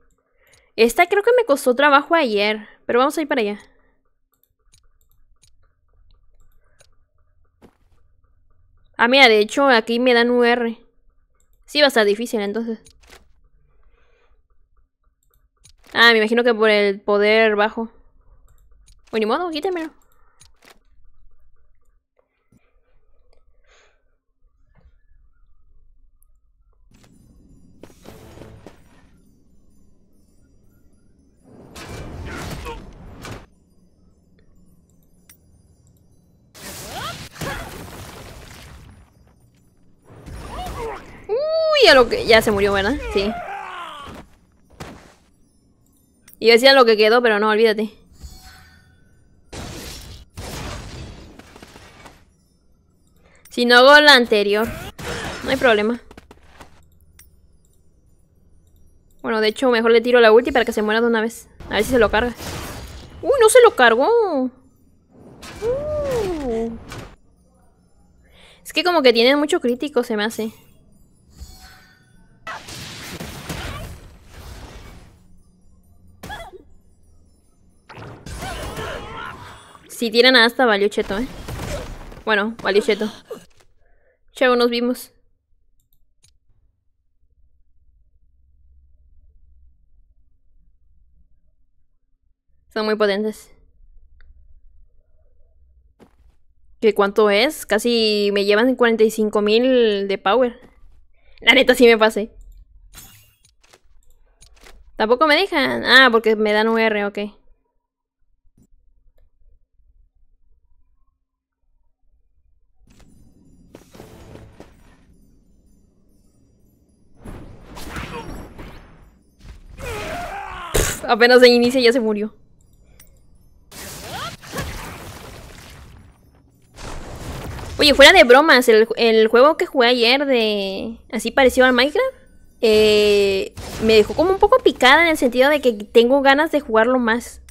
S1: Esta creo que me costó trabajo ayer, pero vamos a ir para allá. Ah, mira, de hecho aquí me dan UR. Sí, va a estar difícil entonces. Ah, me imagino que por el poder bajo. Bueno, ni modo, quítemelo. ya lo Ya se murió, ¿verdad? Sí. Y decía lo que quedó, pero no, olvídate. Si no hago la anterior, no hay problema. Bueno, de hecho, mejor le tiro la ulti para que se muera de una vez. A ver si se lo carga. ¡Uy, ¡Uh, no se lo cargó! ¡Uh! Es que como que tienen mucho crítico, se me hace. Si tiran hasta valió cheto, ¿eh? Bueno, valió cheto. Chau, nos vimos. Son muy potentes. ¿Qué cuánto es? Casi me llevan 45 mil de power. La neta sí me pasé. Tampoco me dejan. Ah, porque me dan UR, ok. Apenas se inicia ya se murió. Oye, fuera de bromas, el, el juego que jugué ayer de... Así parecido al Minecraft. Eh, me dejó como un poco picada en el sentido de que tengo ganas de jugarlo más.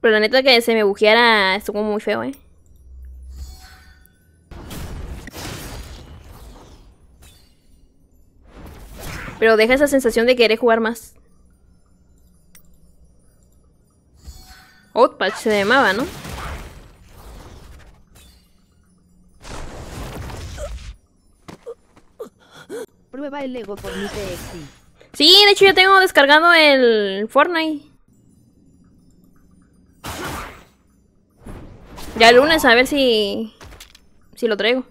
S1: Pero la neta que se me bujeara estuvo muy feo, eh. Pero deja esa sensación de querer jugar más. Outpatch se llamaba, ¿no?
S3: Prueba el por mi
S1: Sí, de hecho ya tengo descargado el Fortnite.
S3: Ya el lunes a
S1: ver si... Si lo traigo.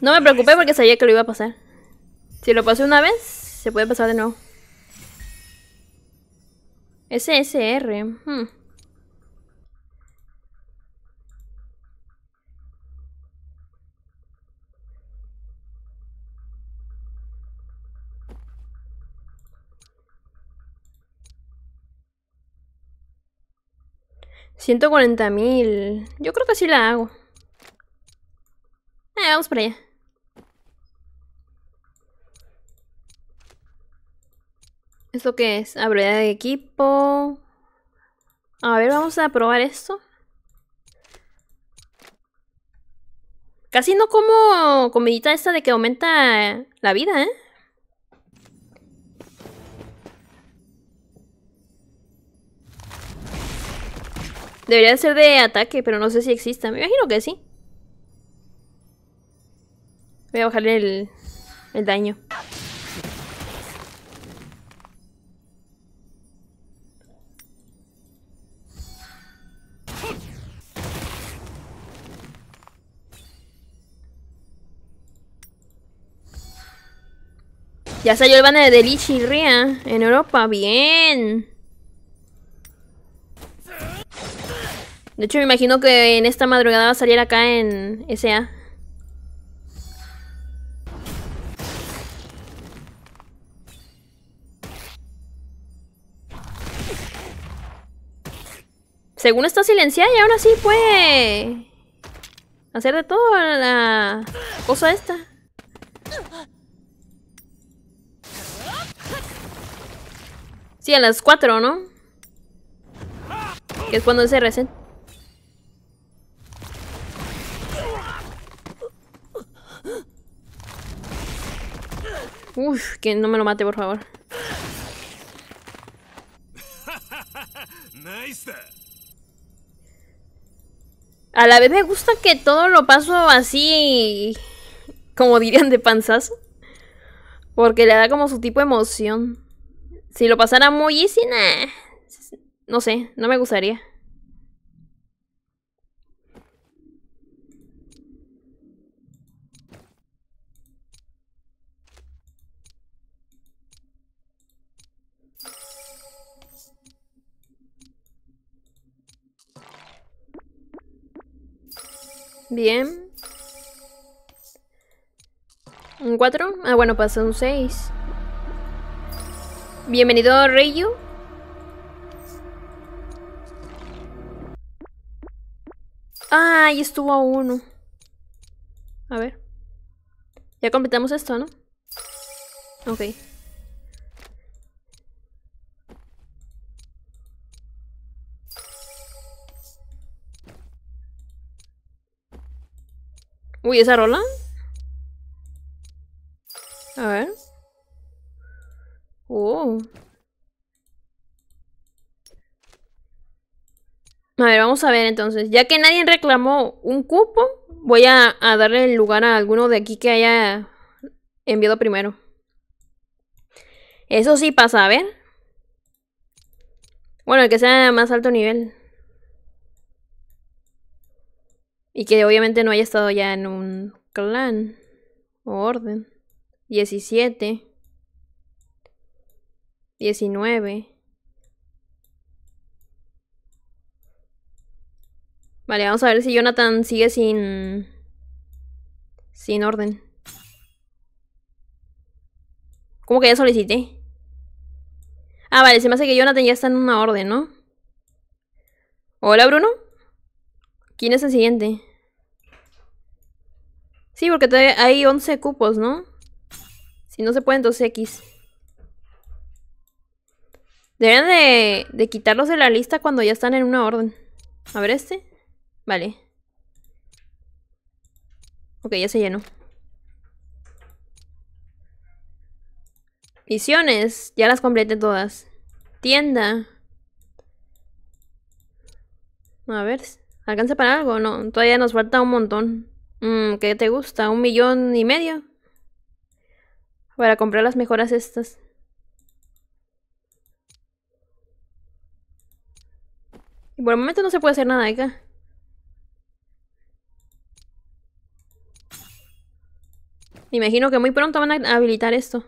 S1: No me preocupé este. porque sabía que lo iba a pasar. Si lo pasé una vez, se puede pasar de nuevo. SSR. Hmm. mil. Yo creo que sí la hago. Eh, vamos para allá. ¿Esto qué es? Habilidad de equipo. A ver, vamos a probar esto. Casi no como comidita esta de que aumenta la vida, ¿eh? Debería ser de ataque, pero no sé si exista. Me imagino que sí. Voy a bajarle el, el daño. Ya salió el banner de y Ria en Europa. Bien. De hecho, me imagino que en esta madrugada va a salir acá en SA. Según está silenciada y aún así puede... Hacer de todo la cosa esta. Sí, a las 4, ¿no? Que es cuando se recen. Uf, que no me lo mate, por favor. A la vez me gusta que todo lo paso así, como dirían, de panzazo. Porque le da como su tipo de emoción. Si lo pasara muy easy, No sé, no me gustaría. Bien. ¿Un 4? Ah, bueno, pasa un 6. Bienvenido, Rayo. Ay, estuvo a uno. A ver. Ya completamos esto, ¿no? Ok. Uy, ¿esa rola? A ver. Uh. A ver, vamos a ver entonces. Ya que nadie reclamó un cupo, voy a, darle el lugar a alguno de aquí que haya enviado primero. Eso sí pasa, a ver. Bueno, el que sea de más alto nivel. Y que obviamente no haya estado ya en un clan o orden. 17. 19. Vale, vamos a ver si Jonathan sigue sin... Sin orden. ¿Cómo que ya solicité? Ah, vale, se me hace que Jonathan ya está en una orden, ¿no? Hola, Bruno. ¿Quién es el siguiente? Sí, porque hay 11 cupos, ¿no? Si no se pueden, entonces X. Deberían de, quitarlos de la lista cuando ya están en una orden. A ver este. Vale. Ok, ya se llenó. Misiones. Ya las completé todas. Tienda. A ver. ¿Alcanza para algo? No, todavía nos falta un montón. Mm, ¿Qué te gusta? ¿Un millón y medio? Para comprar las mejoras estas. Y por el momento no se puede hacer nada acá. Me imagino que muy pronto van a habilitar esto.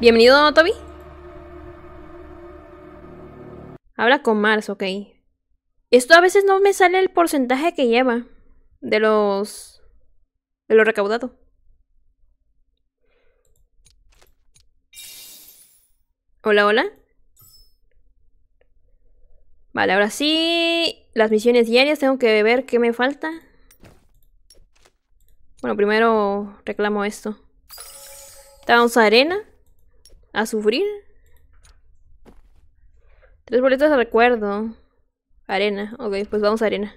S1: Bienvenido, Toby. Habla con Mars, ok. Esto a veces no me sale el porcentaje que lleva de los... de lo recaudado. Hola, hola. Vale, ahora sí. Las misiones diarias. Tengo que ver qué me falta. Bueno, primero reclamo esto. Estamos a arena. A sufrir. Tres boletos de recuerdo. Arena. Ok, pues vamos a arena.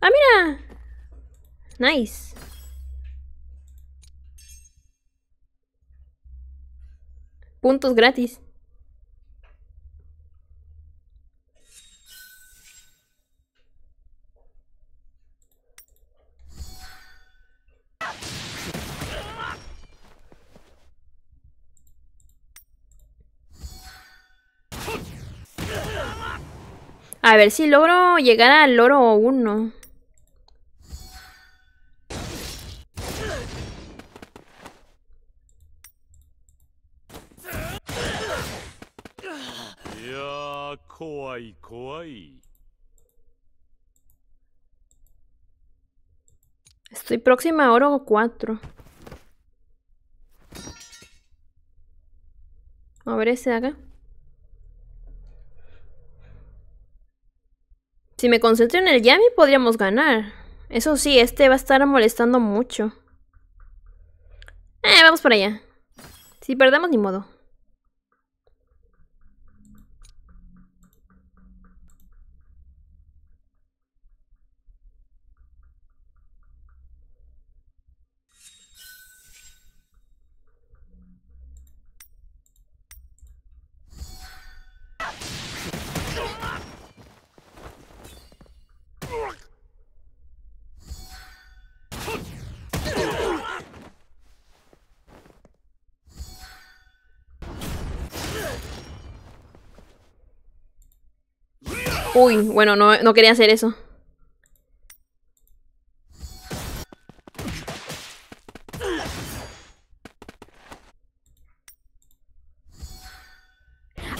S1: ¡Ah, mira! Nice. puntos gratis. A ver si logro llegar al oro 1. Estoy próxima a oro 4. A ver ese de acá. Si me concentro en el Yami podríamos ganar. Eso sí, este va a estar molestando mucho. Eh, vamos por allá. Si perdemos ni modo. Uy, bueno, no, quería hacer eso.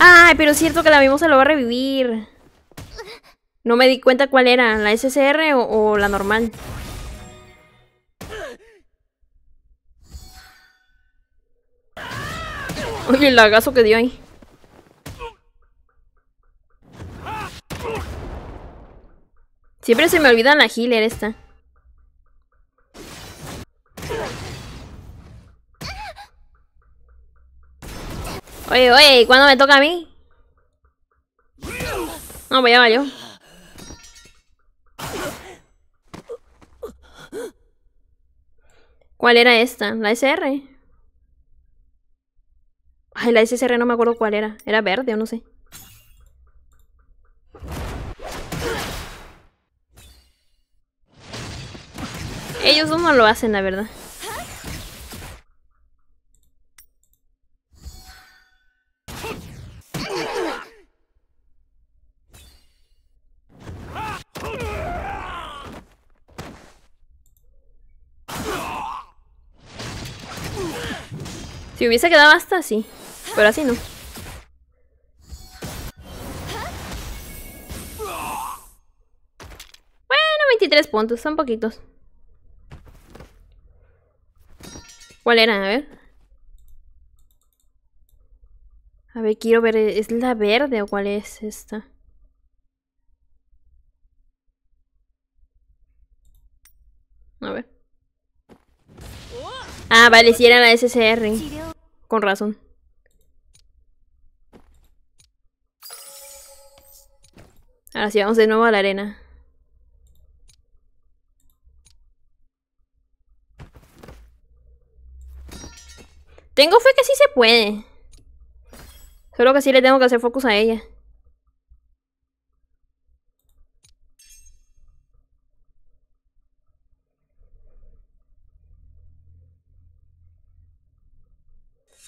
S1: Ay, pero es cierto que la vimos se lo va a revivir. No me di cuenta cuál era, la SSR o, la normal. Uy, el lagazo que dio ahí. Siempre se me olvida la healer esta. Oye, oye, cuándo me toca a mí? No, pues ya valió. ¿Cuál era esta? ¿La SR? Ay, la SSR no me acuerdo cuál era. Era verde o no sé. Ellos no lo hacen, la verdad. Si hubiese quedado hasta así, pero así no. Bueno, 23 puntos, son poquitos. ¿Cuál era? A ver. A ver, quiero ver, ¿es la verde o cuál es esta? A ver. Ah, vale, si era la SCR. Con razón. Ahora sí, vamos de nuevo a la arena. Tengo fe que sí se puede. Solo que sí le tengo que hacer focus a ella.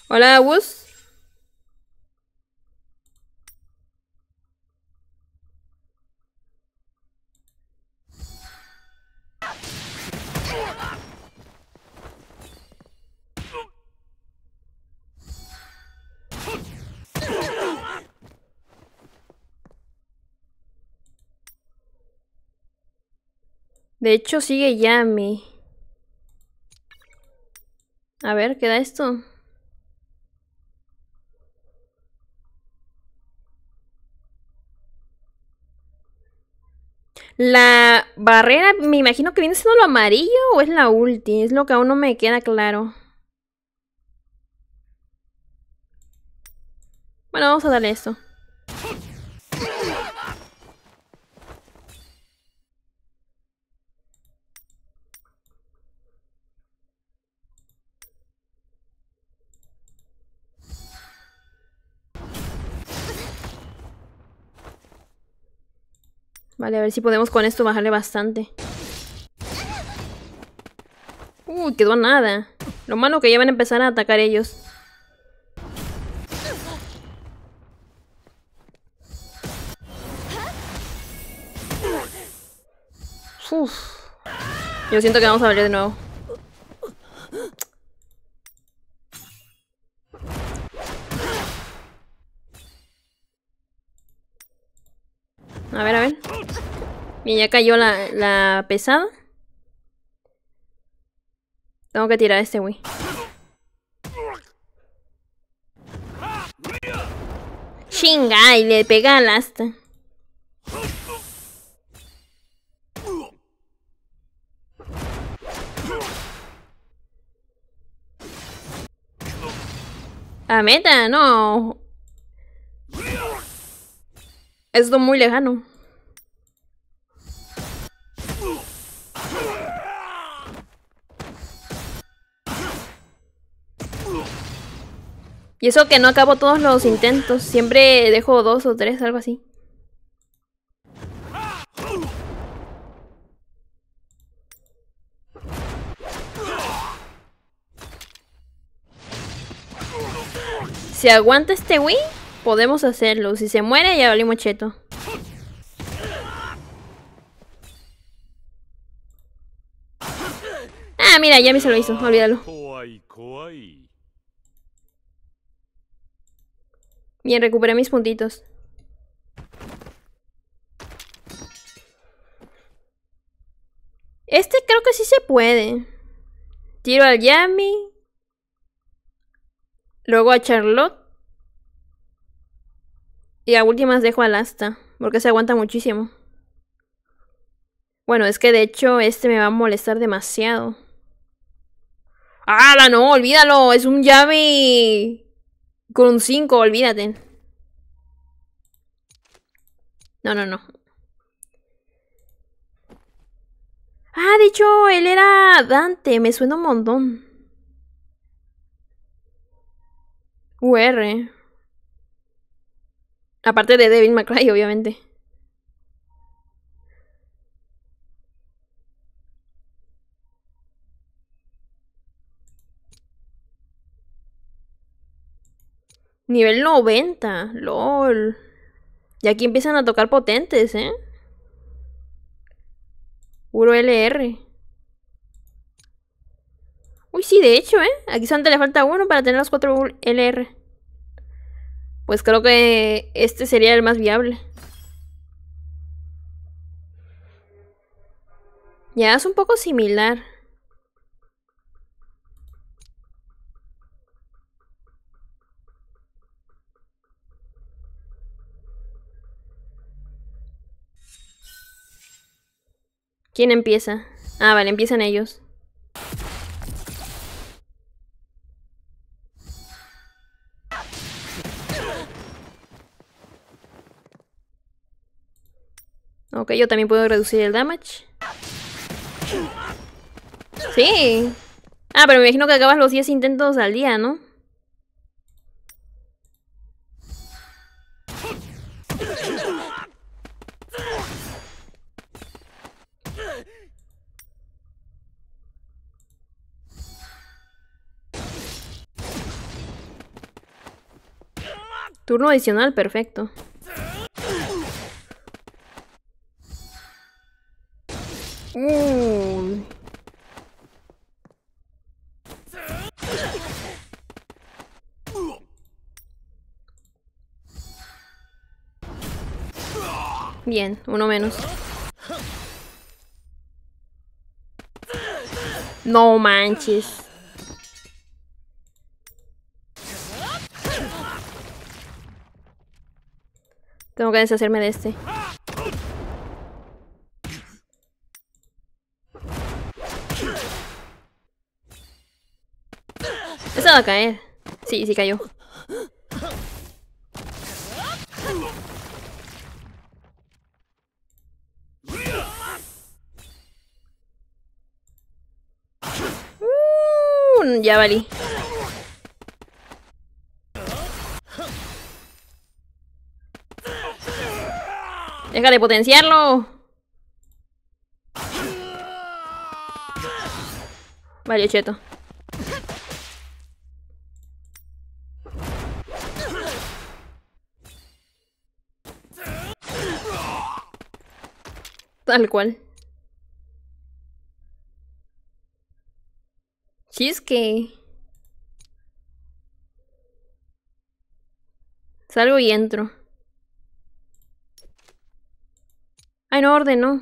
S1: Hola, Gus. De hecho, sigue Yami. A ver, ¿qué da esto? La barrera, me imagino que viene siendo lo amarillo o es la ulti, es lo que aún no me queda claro. Bueno, vamos a darle esto. Vale, a ver si podemos con esto bajarle bastante. Uy, uh, quedó nada. Lo malo que ya van a empezar a atacar ellos. Uf. Yo siento que vamos a abrir de nuevo. Y ya cayó la, la pesada. Tengo que tirar a este güey. Chinga, y le pega al asta. A meta, no. Es muy lejano. eso que no acabo todos los intentos. Siempre dejo dos o tres, algo así. Si aguanta este Wii, podemos hacerlo. Si se muere, ya valimos cheto. Ah, mira, ya me se lo hizo. Olvídalo. Bien, recuperé mis puntitos. Este creo que sí se puede. Tiro al Yami. Luego a Charlotte. Y a últimas dejo al Asta. Porque se aguanta muchísimo. Bueno, es que de hecho este me va a molestar demasiado. ¡Ah, no! ¡Olvídalo! ¡Es un ¡Yami! Con un 5, olvídate. No, no, no. Ah, de hecho, él era Dante. Me suena un montón. UR. Aparte de Devin McCray, obviamente. Nivel 90, lol. Y aquí empiezan a tocar potentes, ¿eh? Puro LR. Uy, sí, de hecho, ¿eh? Aquí solamente le falta uno para tener los cuatro LR. Pues creo que este sería el más viable. Ya es un poco similar. ¿Quién empieza? Ah, vale, empiezan ellos. Ok, yo también puedo reducir el damage. Sí. Ah, pero me imagino que acabas los 10 intentos al día, ¿no? Turno adicional, perfecto. Mm. Bien, uno menos. No manches. Tengo que deshacerme de este. eso va a caer. Sí, sí cayó. Uh, ya valí. Deja de potenciarlo. Vale, cheto. Tal cual. Chisque. Salgo y entro. Ay, no ordenó.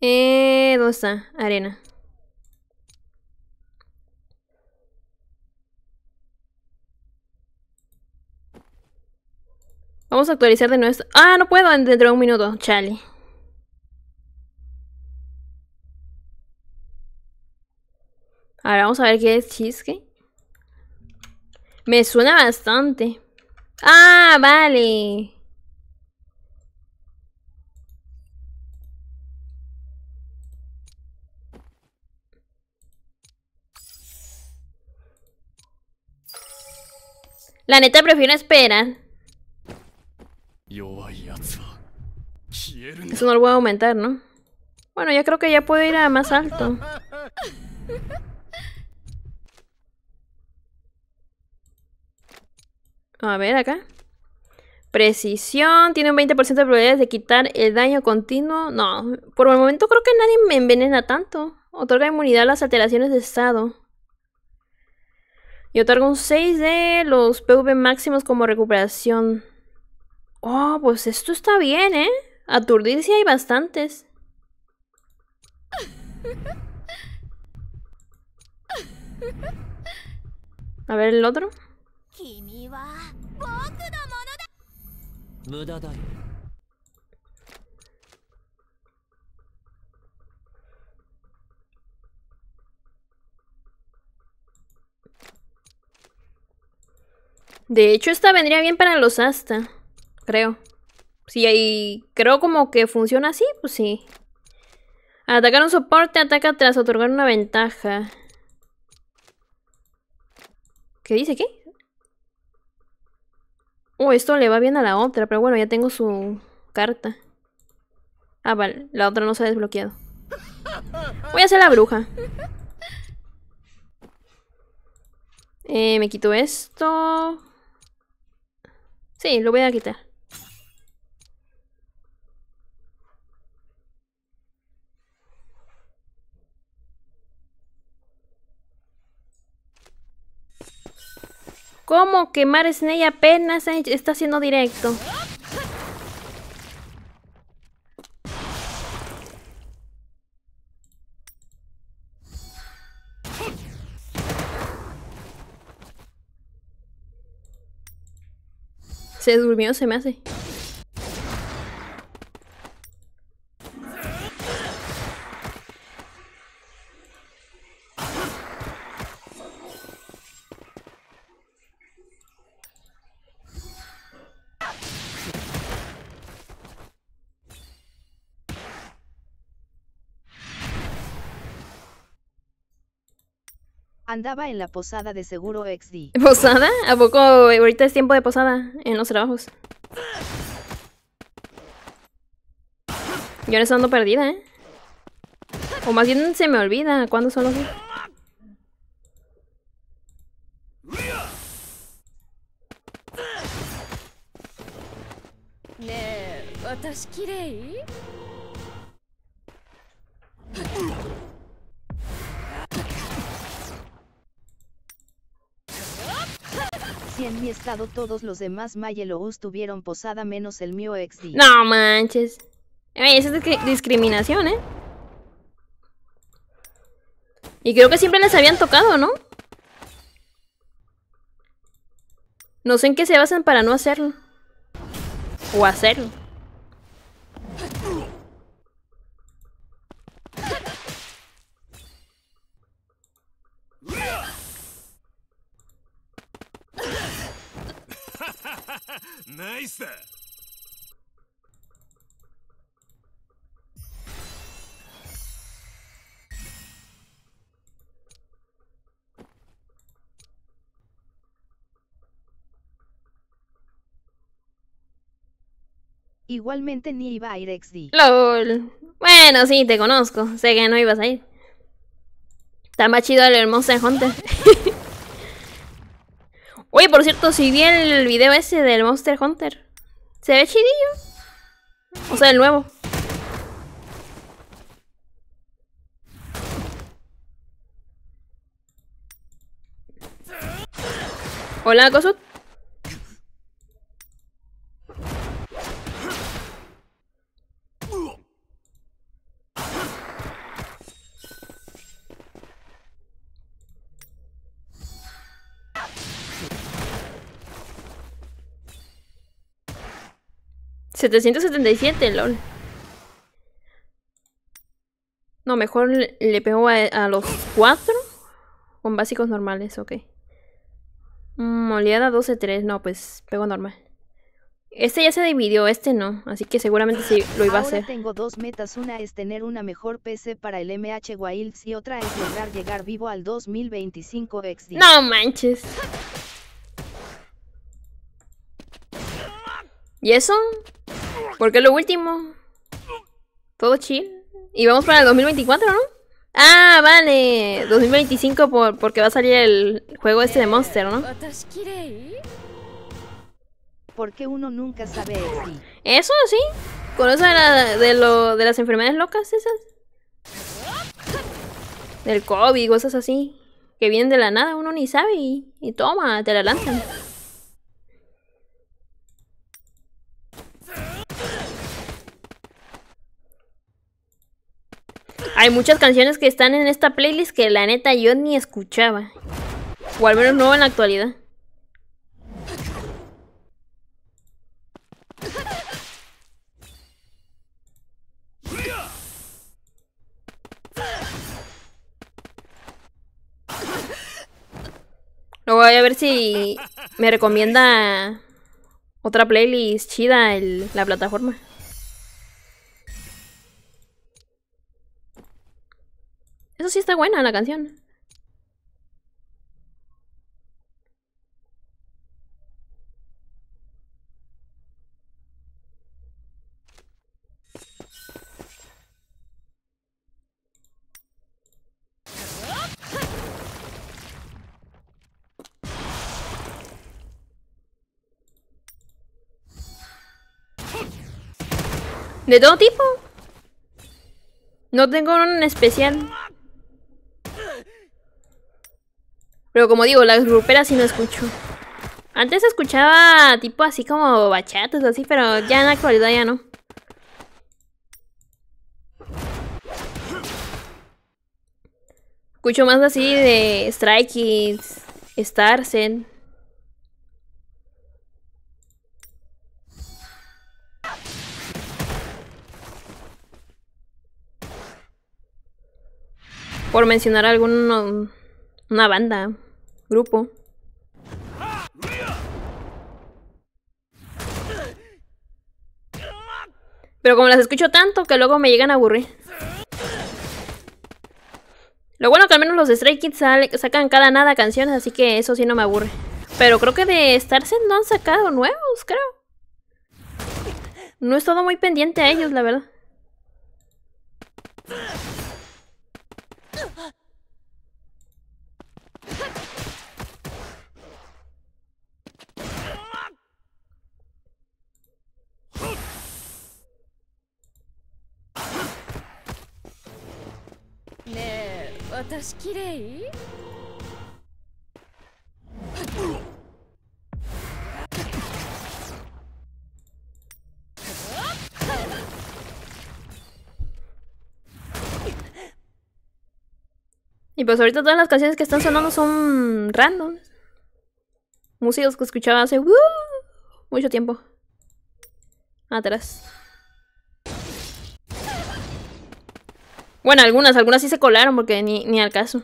S1: Eh, ¿dónde está? Arena. Vamos a actualizar de nuevo. Ah, no puedo dentro de un minuto. Chale. Ahora vamos a ver qué es Chisque. Me suena bastante. Ah, vale. La neta prefiero esperar.
S4: Eso no lo voy a
S1: aumentar, ¿no? Bueno, ya creo que ya puedo ir a más alto. A ver acá. Precisión, tiene un 20% de probabilidades de quitar el daño continuo. No, por el momento creo que nadie me envenena tanto. Otorga inmunidad a las alteraciones de estado. Y otorga un 6 de los PV máximos como recuperación. Oh, pues esto está bien, ¿eh? Aturdir si hay bastantes. A ver el otro. De hecho, esta vendría bien para los Asta creo. Si hay. creo como que funciona así, pues sí. Atacar un soporte, ataca tras otorgar una ventaja. ¿Qué dice? ¿Qué? Oh, esto le va bien a la otra, pero bueno, ya tengo su carta. Ah, vale, la otra no se ha desbloqueado. Voy a hacer la bruja. Eh, me quito esto. Sí, lo voy a quitar. ¿Cómo quemar Snee apenas está haciendo directo? Se durmió, se me hace.
S3: Andaba en la posada de seguro XD. ¿Posada?
S1: ¿A poco ahorita es tiempo de posada en los trabajos? Yo ahora estoy perdida, ¿eh? O más bien se me olvida cuándo son los...
S3: Si en mi estado todos los demás Mayelous tuvieron posada menos el mío ex No
S1: manches. Esa es discriminación, ¿eh? Y creo que siempre les habían tocado, ¿no? No sé en qué se basan para no hacerlo. O hacerlo.
S2: Nice.
S3: Igualmente ni iba a ir XD. LOL. Bueno,
S1: sí, te conozco. Sé que no ibas a ir. Está más chido el hermoso Hunter. Oye, por cierto, si vi el video ese del Monster Hunter. ¿Se ve chidillo? O sea, el nuevo. Hola, Kosut. 777, lol. No, mejor le pego a, los cuatro. Con básicos normales, ok. Moleada mm, 12-3, no, pues pego normal. Este ya se dividió, este no, así que seguramente sí lo iba a hacer.
S3: tengo dos metas, una es tener una mejor PC para el MH Wilds y otra es lograr llegar vivo al 2025 XD. No
S1: manches. ¿Y eso? ¿Por qué lo último. Todo chill. Y vamos para el 2024, ¿no? Ah, vale. 2025 por, porque va a salir el juego este de Monster, ¿no? Porque uno nunca sabe. Eso sí. Con eso de, la, de, lo, de las enfermedades locas esas. Del COVID, cosas así. Que vienen de la nada, uno ni sabe y toma, te la lanzan. Hay muchas canciones que están en esta playlist que la neta yo ni escuchaba. O al menos no en la actualidad. Luego voy a ver si me recomienda otra playlist chida la plataforma. Eso sí está buena la canción. De todo tipo. No tengo un especial. Pero como digo, las gruperas sí no escucho. Antes escuchaba tipo así como bachatas así, pero ya en la actualidad ya no. Escucho más así de Strike Kids, Starsen. Por mencionar alguna una banda grupo. Pero como las escucho tanto que luego me llegan a aburrir. Lo bueno que al menos los Stray Kids sacan cada nada canciones, así que eso sí no me aburre. Pero creo que de estarse no han sacado nuevos, creo. No he estado muy pendiente a ellos, la verdad. Y pues ahorita todas las canciones que están sonando son random. Músicos que escuchaba hace uh, mucho tiempo. Atrás. Bueno, algunas, algunas sí se colaron porque ni, ni al caso.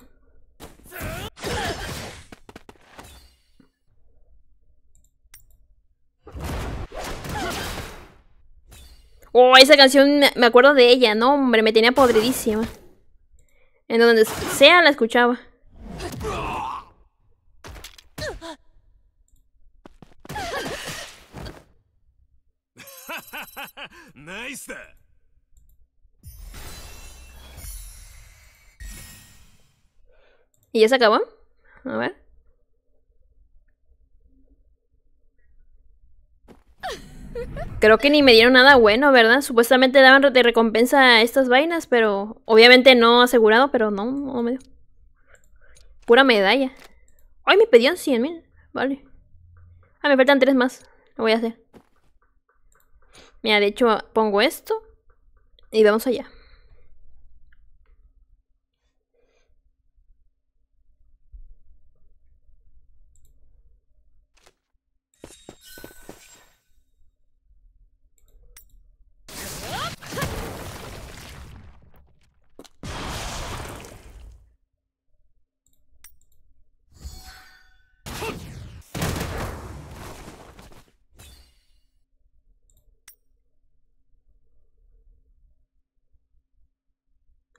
S1: Oh, esa canción, me acuerdo de ella, no, hombre, me tenía podridísima. En donde sea la escuchaba.
S2: nice
S1: ¿Y ya se acabó? A ver. Creo que ni me dieron nada bueno, ¿verdad? Supuestamente daban de recompensa a estas vainas, pero obviamente no asegurado, pero no, me dio. Pura medalla. Ay, me pedían 100 mil. Vale. Ah, me faltan tres más. Lo voy a hacer. Mira, de hecho, pongo esto y vamos allá.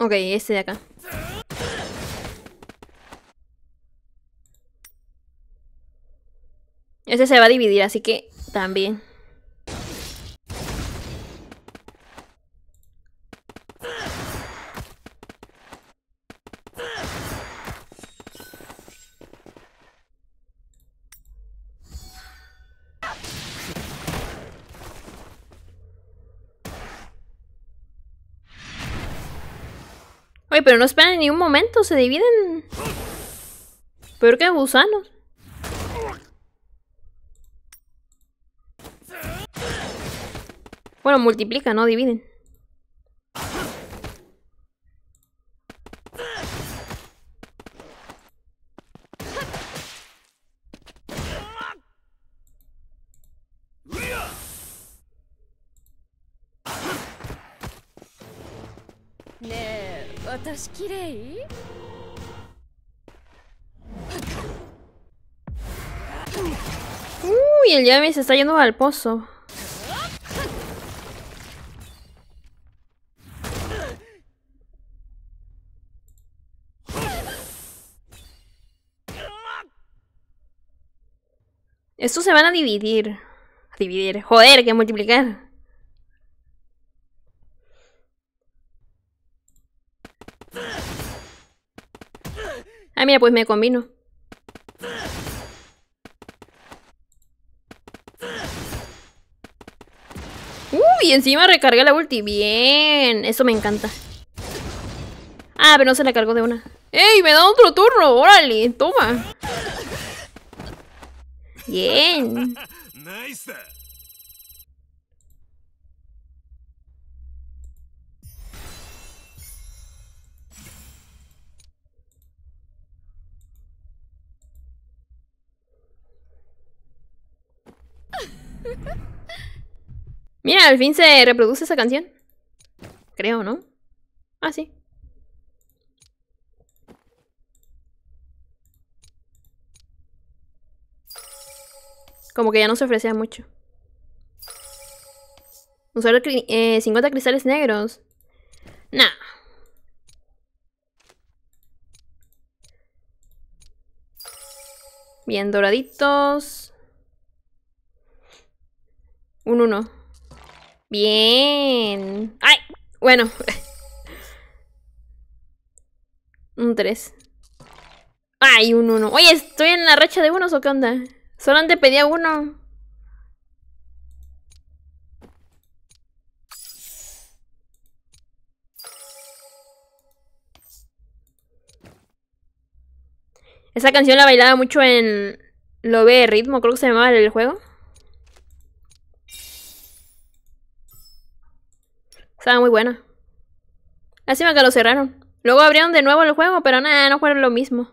S1: Ok, este de acá. Este se va a dividir, así que también. pero no esperan ni un momento, se dividen. Peor que gusanos. Bueno, multiplica, no dividen.
S2: Uy,
S1: el Yami se está yendo al pozo. Estos se van a dividir. dividir. Joder, que multiplicar. pues me combino. Uy, encima recargué la ulti. Bien, eso me encanta. Ah, pero no se la cargó de una. ¡Ey! Me da otro turno. Órale, toma. Bien. Mira, al fin se reproduce esa canción. Creo, ¿no? Ah, sí. Como que ya no se ofrecía mucho. Usar eh, 50 cristales negros. Nah. Bien doraditos. Un 1. Bien. ¡Ay! Bueno. un 3. ¡Ay, un 1! Oye, ¿estoy en la racha de unos o qué onda? Solamente pedía uno. Esa canción la bailaba mucho en... Lo ve ritmo, creo que se llamaba el juego. Estaba muy buena. Lástima que lo cerraron. Luego abrieron de nuevo el juego, pero nada, no fueron lo mismo.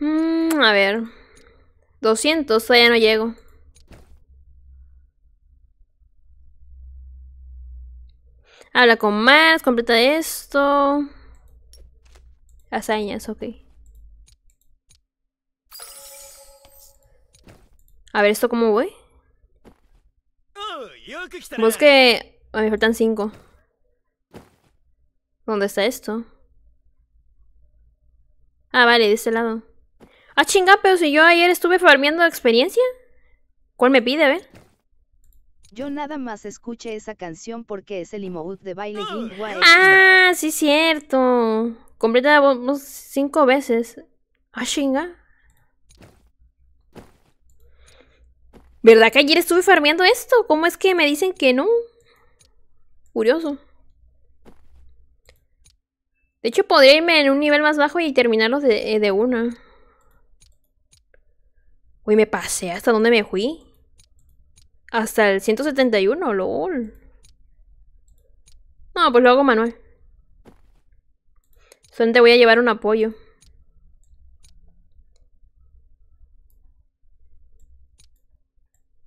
S1: Mm, a ver. 200, todavía no llego. Habla con más, completa esto. Hazañas, ok. A ver, ¿esto cómo voy?
S2: Busque...
S1: me faltan cinco. ¿Dónde está esto? Ah, vale, de este lado. Ah, chinga, pero si yo ayer estuve farmeando experiencia. ¿Cuál me pide? A ver.
S3: Yo nada más escuché esa canción porque es el emote de baile oh.
S1: Ah, sí, cierto. Completa cinco veces. Ah, chinga. ¿Verdad que ayer estuve farmeando esto? ¿Cómo es que me dicen que no? Curioso. De hecho, podría irme en un nivel más bajo y terminarlos de, eh, de una. Uy, me pasé. ¿Hasta dónde me fui? Hasta el 171, lol. No, pues lo hago Manuel Solo te voy a llevar un apoyo.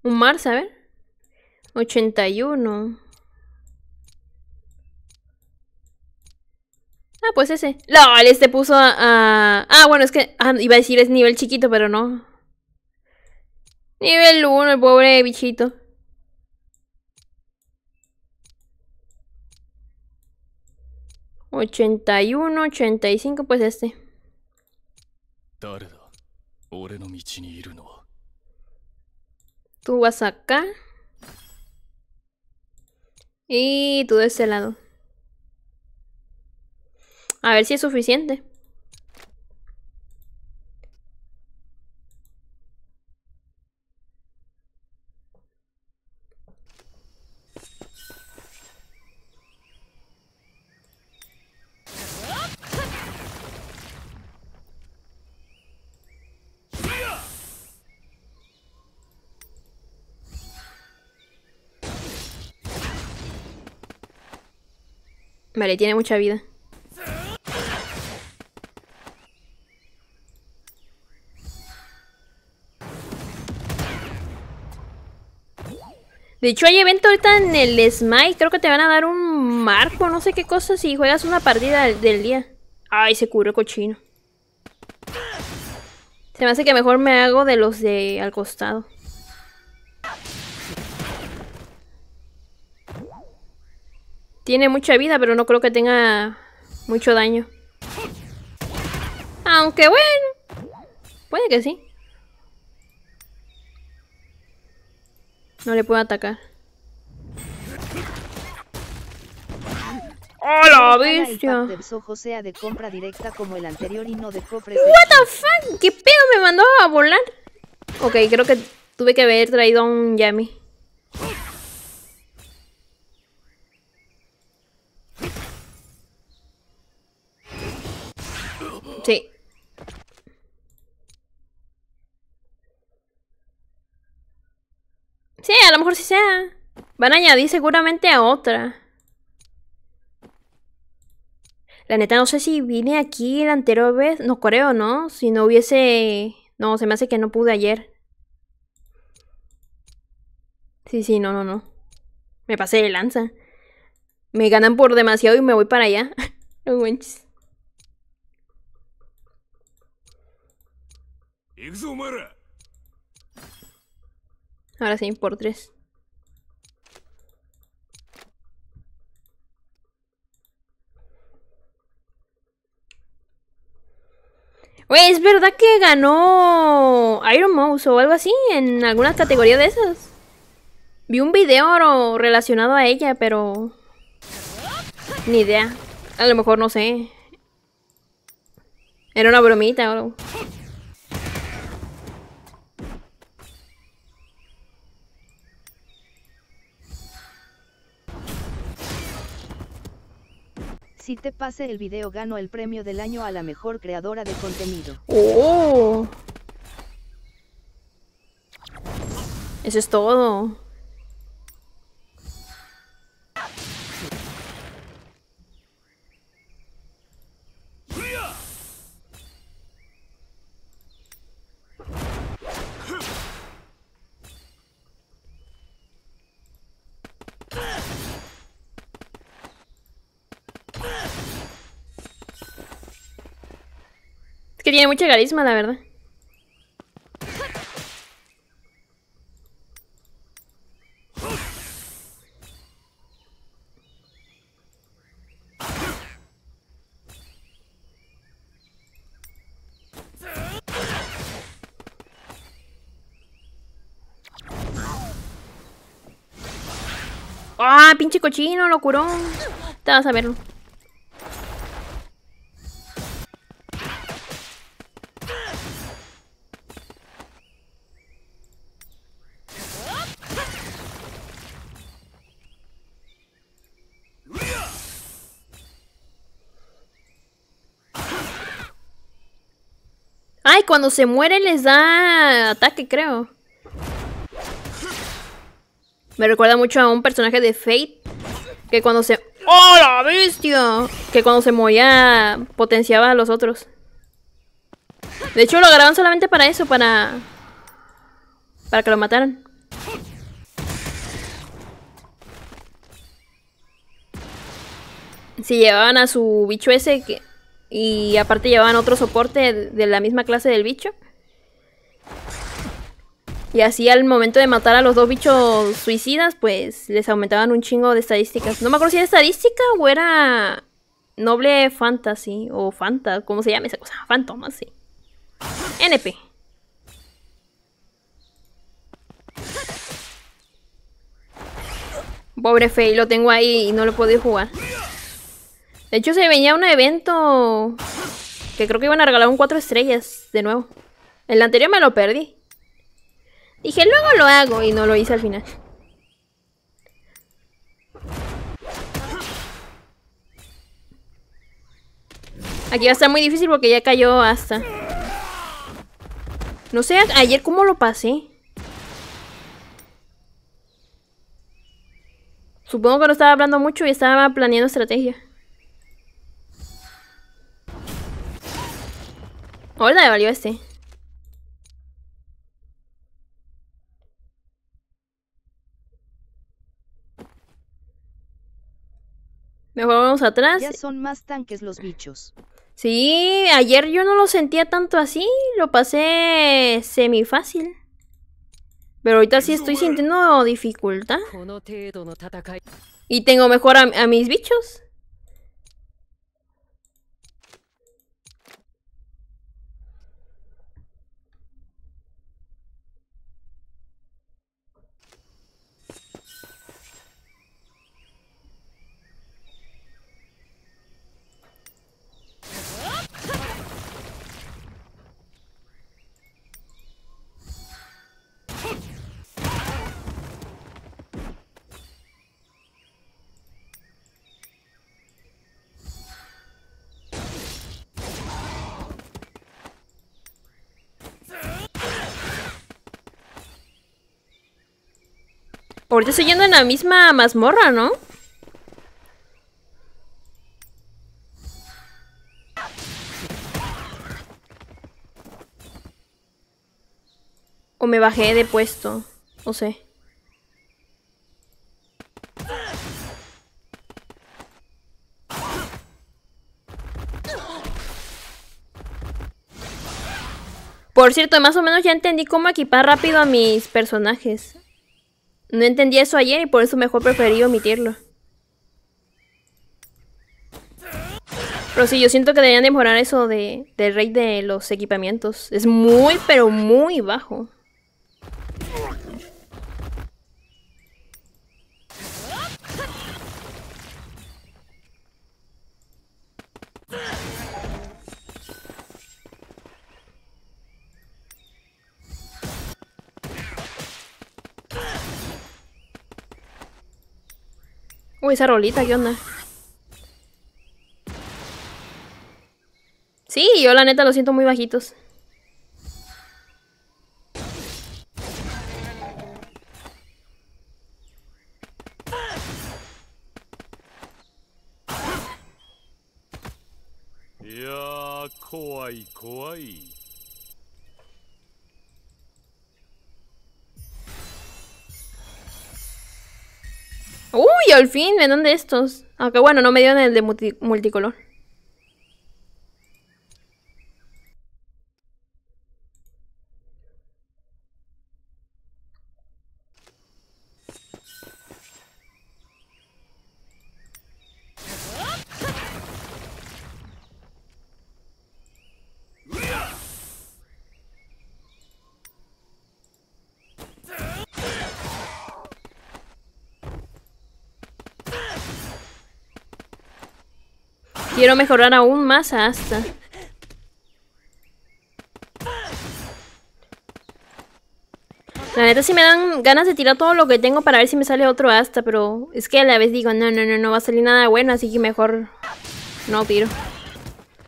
S1: Un mar, ¿sabes? 81. Ah, pues ese. LOL, este puso a... Ah, bueno, es que ah, iba a decir es nivel chiquito, pero no. Nivel 1, el pobre bichito. ¿81, 85, pues este. Tú vas acá. Y tú de este lado. A ver si es suficiente. Vale, tiene mucha vida. De hecho hay evento ahorita en el Smite, creo que te van a dar un marco, no sé qué cosa, si juegas una partida del día. Ay, se curó cochino. Se me hace que mejor me hago de los de al costado. Tiene mucha vida, pero no creo que tenga mucho daño. Aunque bueno, puede que sí. No le puedo atacar.
S3: ¡Hola, bestia! sea de compra directa como el anterior y no de ¿What the
S1: ¿Qué pedo me mandó a volar? Ok, creo que tuve que haber traído a un Yami. Sí, a lo mejor sí sea. Van a añadir seguramente a otra. La neta, no sé si vine aquí la anterior vez. No creo, ¿no? Si no hubiese... No, se me hace que no pude ayer. Sí, sí, no, no, no. Me pasé de lanza. Me ganan por demasiado y me voy para allá. no manches. Ahora sí, por tres. Oye, ¿es verdad que ganó Iron Mouse o algo así en alguna categoría de esas? Vi un video relacionado a ella, pero... Ni idea. A lo mejor no sé. Era una bromita o algo.
S3: Si te pase el video gano el premio del año a la mejor creadora de contenido.
S1: ¡Oh! Eso es todo. tiene mucha carisma, la verdad. ¡Ah, pinche cochino, locurón! Te vas a verlo. cuando se muere les da ataque, creo. Me recuerda mucho a un personaje de Fate. Que cuando se... ¡Oh, bestia! Que cuando se moría potenciaba a los otros. De hecho, lo agarraban solamente para eso, para... Para que lo mataran. Si llevaban a su bicho ese que... Y aparte llevaban otro soporte de la misma clase del bicho. Y así al momento de matar a los dos bichos suicidas, pues les aumentaban un chingo de estadísticas. No me acuerdo si era estadística o era Noble Fantasy o Fanta, como se llama esa cosa? Phantom, sí NP. Pobre Fey, lo tengo ahí y no lo puedo jugar. De hecho, se venía un evento que creo que iban a regalar un 4 estrellas de nuevo. El anterior me lo perdí. Dije, luego lo hago y no lo hice al final. Aquí va a estar muy difícil porque ya cayó hasta. No sé, ayer cómo lo pasé. Supongo que no estaba hablando mucho y estaba planeando estrategia. Hola, le valió este.
S3: Mejor vamos atrás. son más tanques los bichos.
S1: Sí, ayer yo no lo sentía tanto así. Lo pasé Semi fácil. Pero ahorita sí estoy sintiendo dificultad. Y tengo mejor a mis bichos. Porque estoy yendo en la misma mazmorra, ¿no? O me bajé de puesto. No sé. Por cierto, más o menos ya entendí cómo equipar rápido a mis personajes. No entendí eso ayer y por eso mejor preferí omitirlo. Pero sí, yo siento que deberían de mejorar eso de, del rey de los equipamientos. Es muy, pero muy bajo. esa rolita, ¿qué onda? Sí, yo la neta lo siento muy bajitos.
S4: Ya,
S1: al fin me dan de estos. Aunque bueno, no me dieron el de multicolor. Quiero mejorar aún más hasta La neta sí me dan ganas de tirar todo lo que tengo para ver si me sale otro hasta, pero es que a la vez digo, no, no, no, no va a salir nada bueno, así que mejor no tiro.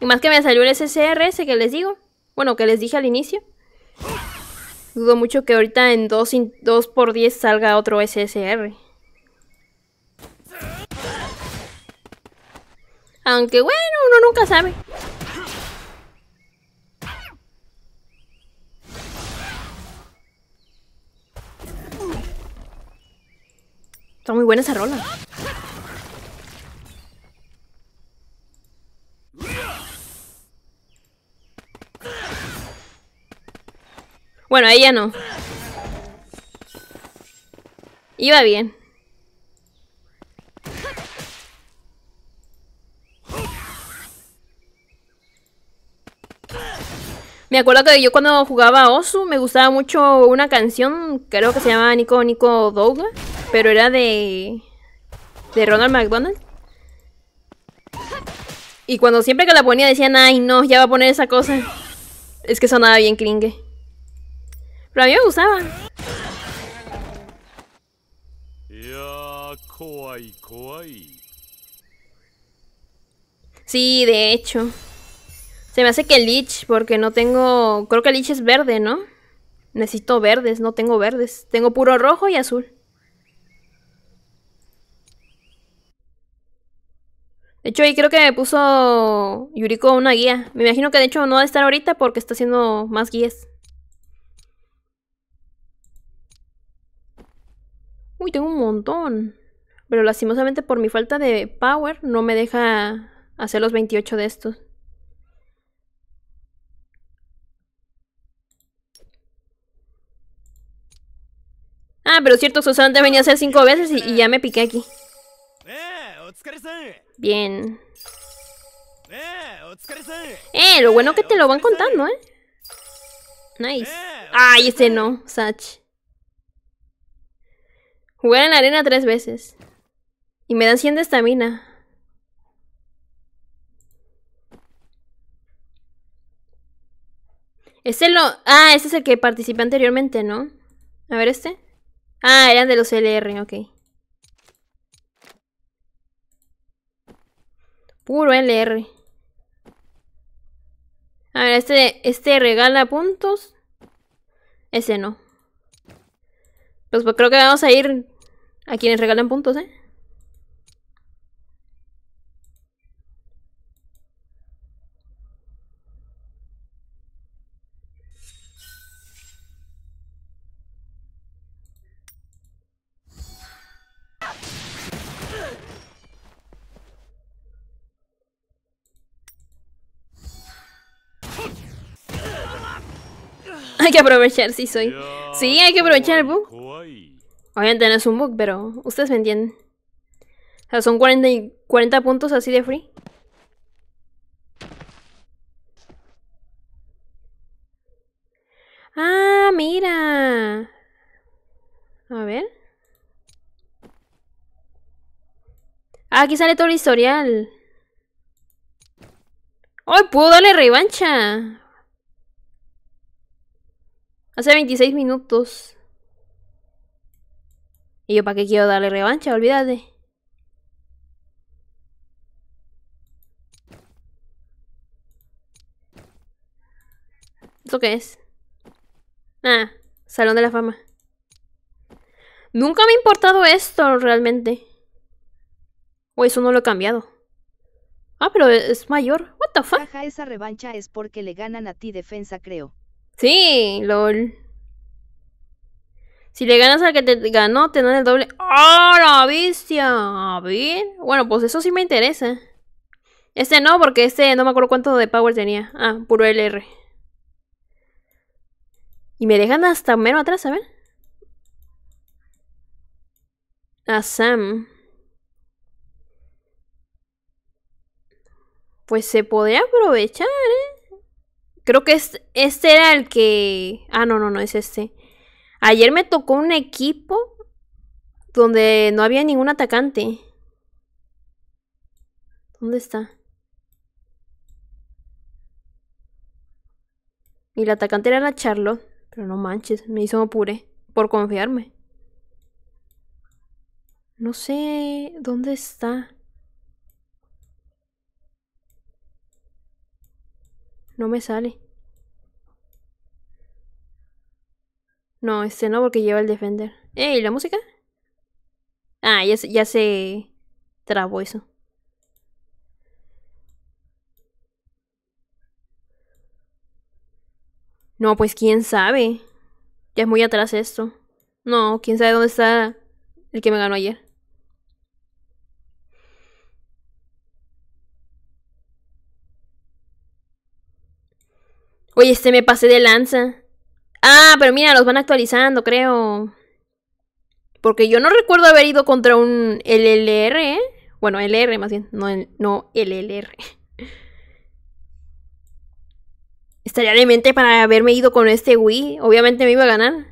S1: Y más que me salió el ese que les digo, bueno, que les dije al inicio. Dudo mucho que ahorita en 2 por 10 salga otro SSR. Aunque bueno, uno nunca sabe. Está muy buena esa rola. Bueno, ella no. Iba bien. Me acuerdo que yo cuando jugaba a Osu me gustaba mucho una canción, creo que se llamaba Nico Nico Dog, pero era de de Ronald McDonald. Y cuando siempre que la ponía decían, ay no, ya va a poner esa cosa. Es que sonaba bien cringe. Pero a mí me gustaba. Sí, de hecho. Se me hace que Lich, porque no tengo... Creo que Lich es verde, ¿no? Necesito verdes, no tengo verdes. Tengo puro rojo y azul. De hecho, ahí creo que me puso Yuriko una guía. Me imagino que de hecho no va a estar ahorita porque está haciendo más guías. Uy, tengo un montón. Pero lastimosamente por mi falta de power no me deja hacer los 28 de estos. Ah, pero cierto, Susan te venía a hacer cinco veces y, ya me piqué aquí. Bien. Eh, lo bueno que te lo van contando, ¿eh? Nice. Ay, este no, Sach. Jugar en la arena tres veces. Y me dan 100 de estamina. Este lo... Ah, este es el que participé anteriormente, ¿no? A ver este. Ah, eran de los LR, ok. Puro LR. A ver, este, este regala puntos. Ese no. Pues, pues creo que vamos a ir a quienes regalan puntos, ¿eh? aprovechar, si soy. Sí, hay que aprovechar el bug. Obviamente no es un bug, pero ustedes me entienden. O sea, son 40, y 40 puntos así de free. Ah, mira. A ver. Ah, aquí sale todo el historial. ¡Ay, puedo darle revancha! Hace 26 minutos. ¿Y yo para qué quiero darle revancha? Olvídate. ¿Esto qué es? Ah, Salón de la Fama. Nunca me ha importado esto realmente. O eso no lo he cambiado. Ah, pero es mayor.
S3: What the fuck? esa revancha es porque le ganan a ti defensa, creo.
S1: Sí, lol. Si le ganas al que te ganó, te dan el doble. ¡Oh, la bestia! A ver. Bueno, pues eso sí me interesa. Este no, porque este no me acuerdo cuánto de power tenía. Ah, puro LR. Y me dejan hasta menos atrás, a ver. A Sam. Pues se podría aprovechar, ¿eh? Creo que es, este era el que... Ah, no, no, no, es este. Ayer me tocó un equipo donde no había ningún atacante. ¿Dónde está? Y el atacante era la Charlotte. Pero no manches, me hizo apure por confiarme. No sé dónde está. No me sale. No, este no, porque lleva el defender. ¿Eh? ¿La música? Ah, ya, ya se trabó eso. No, pues quién sabe. Ya es muy atrás esto. No, quién sabe dónde está el que me ganó ayer. Oye, este me pasé de lanza. Ah, pero mira, los van actualizando, creo. Porque yo no recuerdo haber ido contra un LLR, ¿eh? Bueno, LR más bien, no, no LLR. Estaría de mente para haberme ido con este Wii. Obviamente me iba a ganar.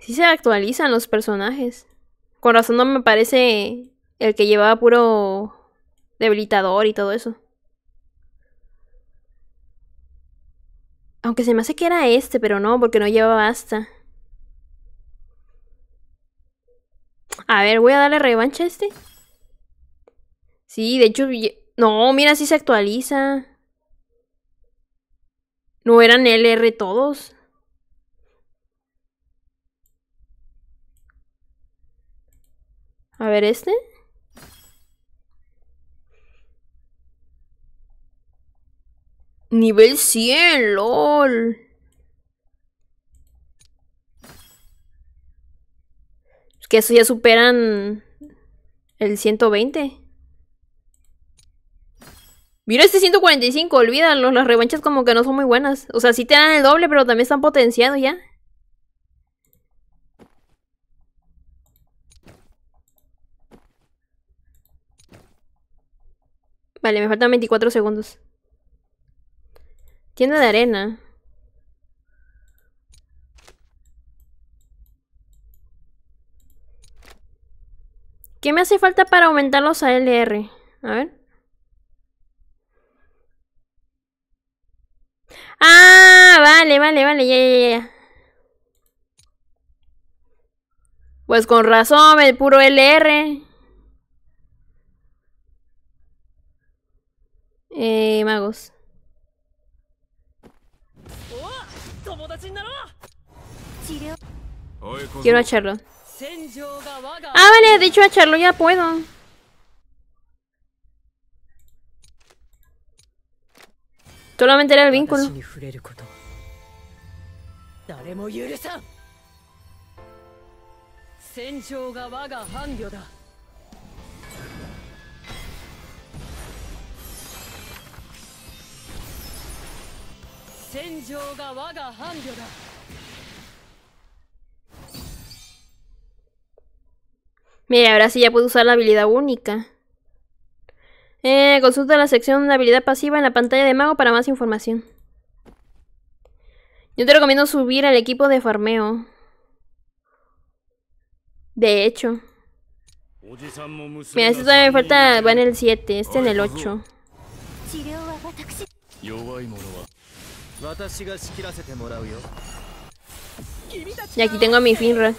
S1: Sí se actualizan los personajes. Con razón no me parece el que llevaba puro debilitador y todo eso. Aunque se me hace que era este, pero no, porque no llevaba hasta. A ver, voy a darle revancha a este. Sí, de hecho... No, mira, si se actualiza. No eran LR todos. A ver, este. Nivel 100, lol. Es que eso ya superan el 120. Mira este 145, olvídalo. Las revanchas como que no son muy buenas. O sea, sí te dan el doble, pero también están potenciados ya. Vale, me faltan 24 segundos. Tienda de arena. ¿Qué me hace falta para aumentarlos a LR? A ver. Ah, vale, vale, vale, ya, ya, ya. Pues con razón, el puro LR. Eh, magos. Oh, Quiero echarlo Ah, vale, he dicho echarlo, ya puedo. Solamente era el vínculo. Mira, ahora sí ya puedo usar la habilidad única. Eh, consulta la sección de habilidad pasiva en la pantalla de mago para más información. Yo te recomiendo subir al equipo de farmeo. De hecho.
S4: Mira, esto todavía me falta... Va en el 7, este en el 8.
S1: Y aquí tengo a mi Finra.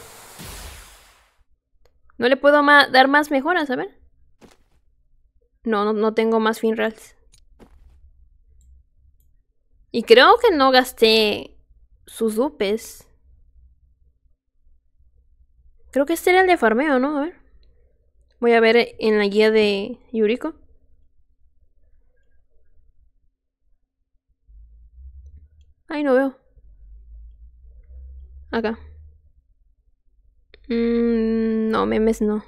S1: No le puedo dar más mejoras, a ver. No, no, no tengo más Finrals. Y creo que no gasté sus dupes. Creo que este era el de farmeo, ¿no? A ver. Voy a ver en la guía de Yuriko. Ahí no veo. Acá. Mm, no, memes no.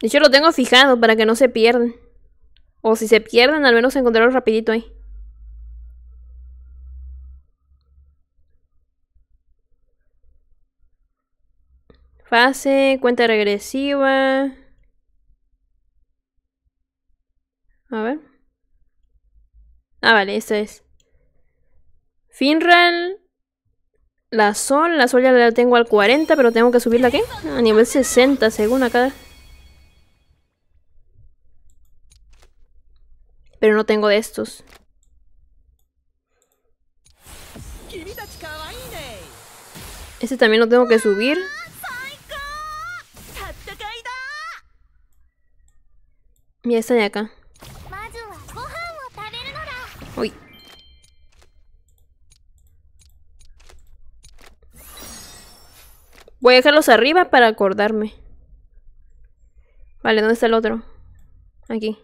S1: De hecho lo tengo fijado para que no se pierdan. O si se pierden, al menos encontrarlo rapidito ahí. Fase, cuenta regresiva. A ver. Ah, vale, esta es. Finral. La Sol. La Sol ya la tengo al 40, pero tengo que subirla aquí. A nivel 60, según acá. Pero no tengo de estos. Este también lo tengo que subir. Mira, está de acá. Uy. Voy a dejarlos arriba para acordarme. Vale, ¿dónde está el otro? Aquí.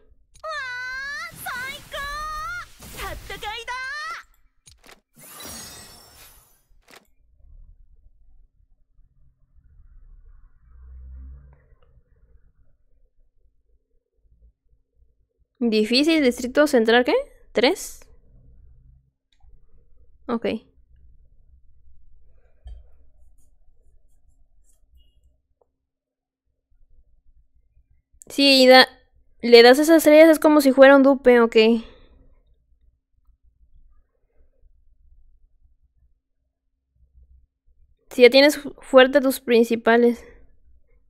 S1: Difícil, distrito central, ¿qué? ¿Tres? Ok. Sí, da, le das esas estrellas, es como si fuera un dupe, ok. Si ya tienes fuerte tus principales.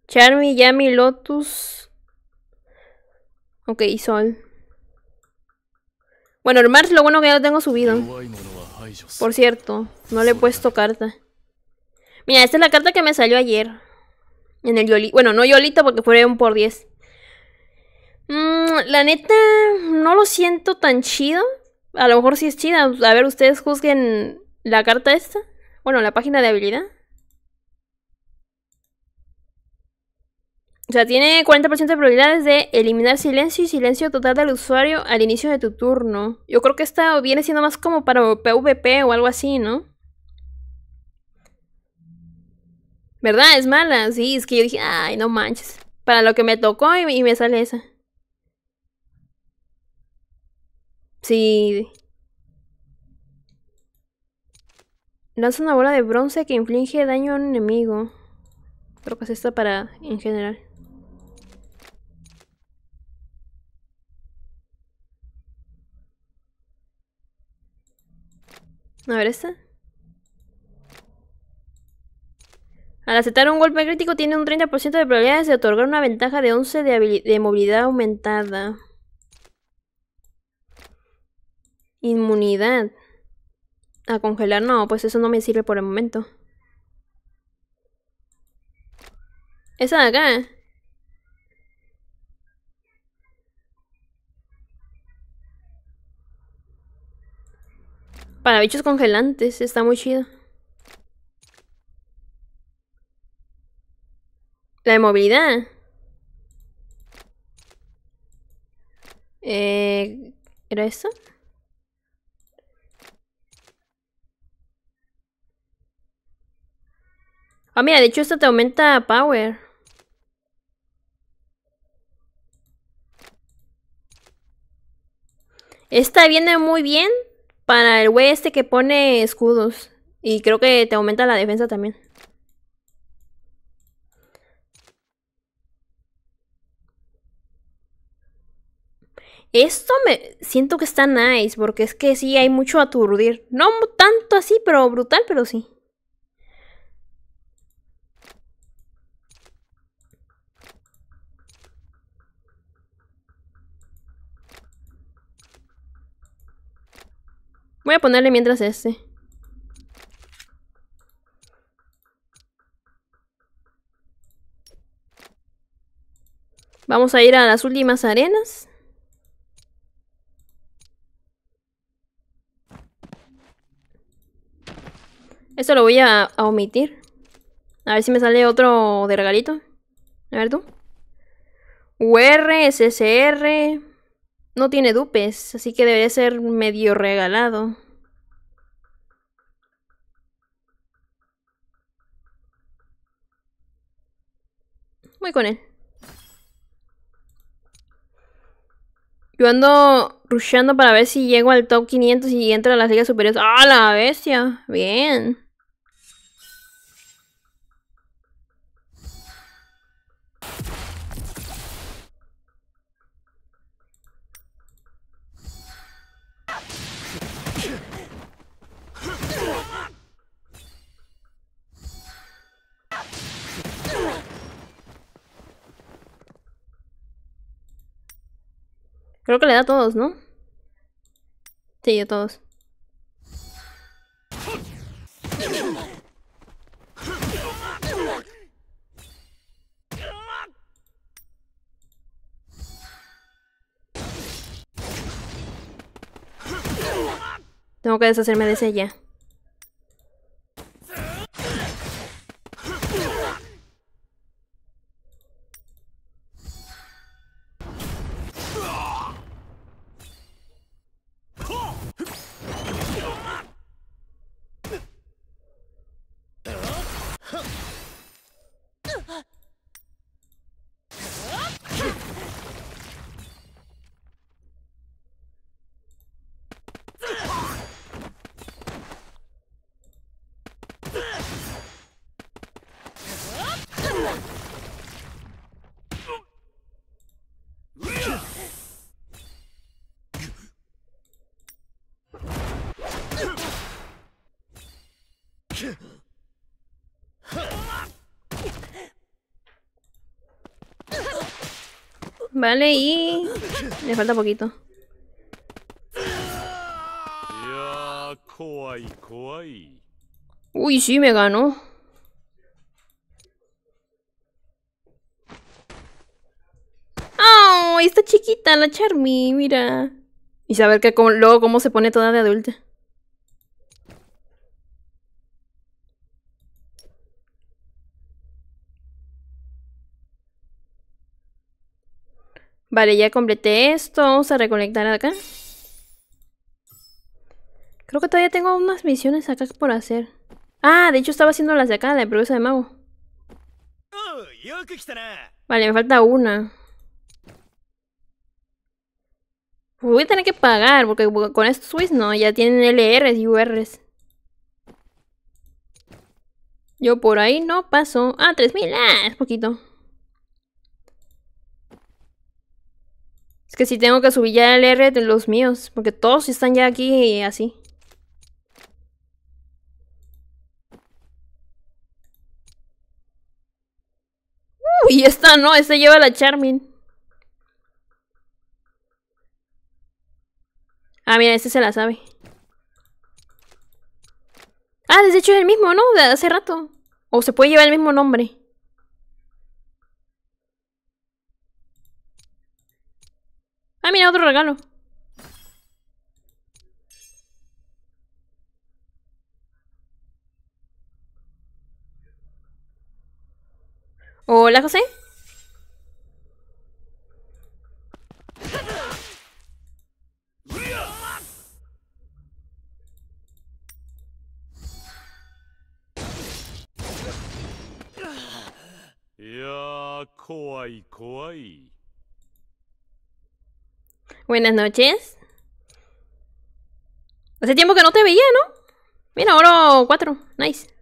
S1: Charmy, Yami, Lotus. Ok, y Sol. Bueno, el Mars lo bueno que ya lo tengo subido. Por cierto, no le he puesto carta. Mira, esta es la carta que me salió ayer. En el Yoli. Bueno, no Yolita porque fue un por 10. Mm, la neta, no lo siento tan chido. A lo mejor sí es chida. A ver, ustedes juzguen la carta esta. Bueno, la página de habilidad. O sea, tiene 40% de probabilidades de eliminar silencio y silencio total del usuario al inicio de tu turno. Yo creo que esta viene siendo más como para PvP o algo así, ¿no? ¿Verdad? Es mala. Sí, es que yo dije, ay, no manches. Para lo que me tocó y, me sale esa. Sí. Lanza una bola de bronce que inflige daño a un enemigo. Creo que es esta para en general. A ver esta. Al aceptar un golpe crítico tiene un 30% de probabilidades de otorgar una ventaja de 11 de, movilidad aumentada. Inmunidad. A congelar no, pues eso no me sirve por el momento. Esa de acá. Para bichos congelantes, está muy chido. La de movilidad. Eh, ¿Era eso? Ah, mira, de hecho esto te aumenta power. Esta viene muy bien para el güey este que pone escudos. Y creo que te aumenta la defensa también. Esto me siento que está nice, porque es que sí hay mucho aturdir. No tanto así, pero brutal, pero sí. Voy a ponerle mientras este. Vamos a ir a las últimas arenas. Esto lo voy a, omitir. A ver si me sale otro de regalito. A ver tú. UR, SSR, no tiene dupes, así que debería ser medio regalado. Voy con él. Yo ando rushando para ver si llego al top 500 y entro a las ligas superiores. ¡Ah, la bestia! Bien. Creo que le da a todos, ¿no? Sí, a todos. Tengo que deshacerme de ese ya. Vale, y... Le falta poquito. Uy, sí, me ganó. ¡Oh! Está chiquita la Charmy, mira. Y saber que luego cómo se pone toda de adulta. Vale, ya completé esto. Vamos a reconectar acá. Creo que todavía tengo unas misiones acá por hacer. Ah, de hecho estaba haciendo las de acá, la de progreso de mago. Vale, me falta una. Pues voy a tener que pagar, porque con estos Swiss no, ya tienen LRs y URs. Yo por ahí no paso. Ah, 3000, ah, es poquito. Es que si tengo que subir ya el R de los míos, porque todos están ya aquí y así. Uh, y esta no, esta lleva la Charmin. Ah, mira, este se la sabe. Ah, de hecho es el mismo, ¿no? De hace rato. O se puede llevar el mismo nombre. Ah, mira, otro regalo. Hola, José.
S4: Ya,
S1: Buenas noches. Hace tiempo que no te veía, ¿no? Mira, oro 4. Nice.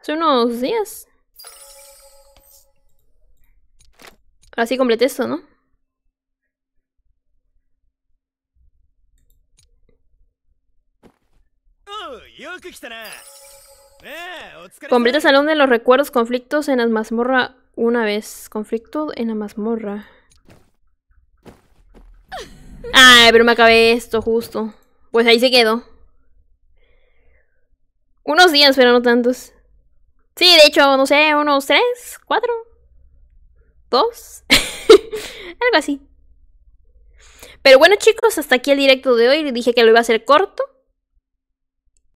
S1: Hace unos días. Así sí completé esto, ¿no? Completa Salón de los Recuerdos, conflictos en la mazmorra una vez. Conflicto en la mazmorra. Ay, pero me acabé esto justo. Pues ahí se quedó. Unos días, pero no tantos. Sí, de hecho, no sé, unos tres, cuatro, dos, algo así. Pero bueno, chicos, hasta aquí el directo de hoy. Dije que lo iba a hacer corto.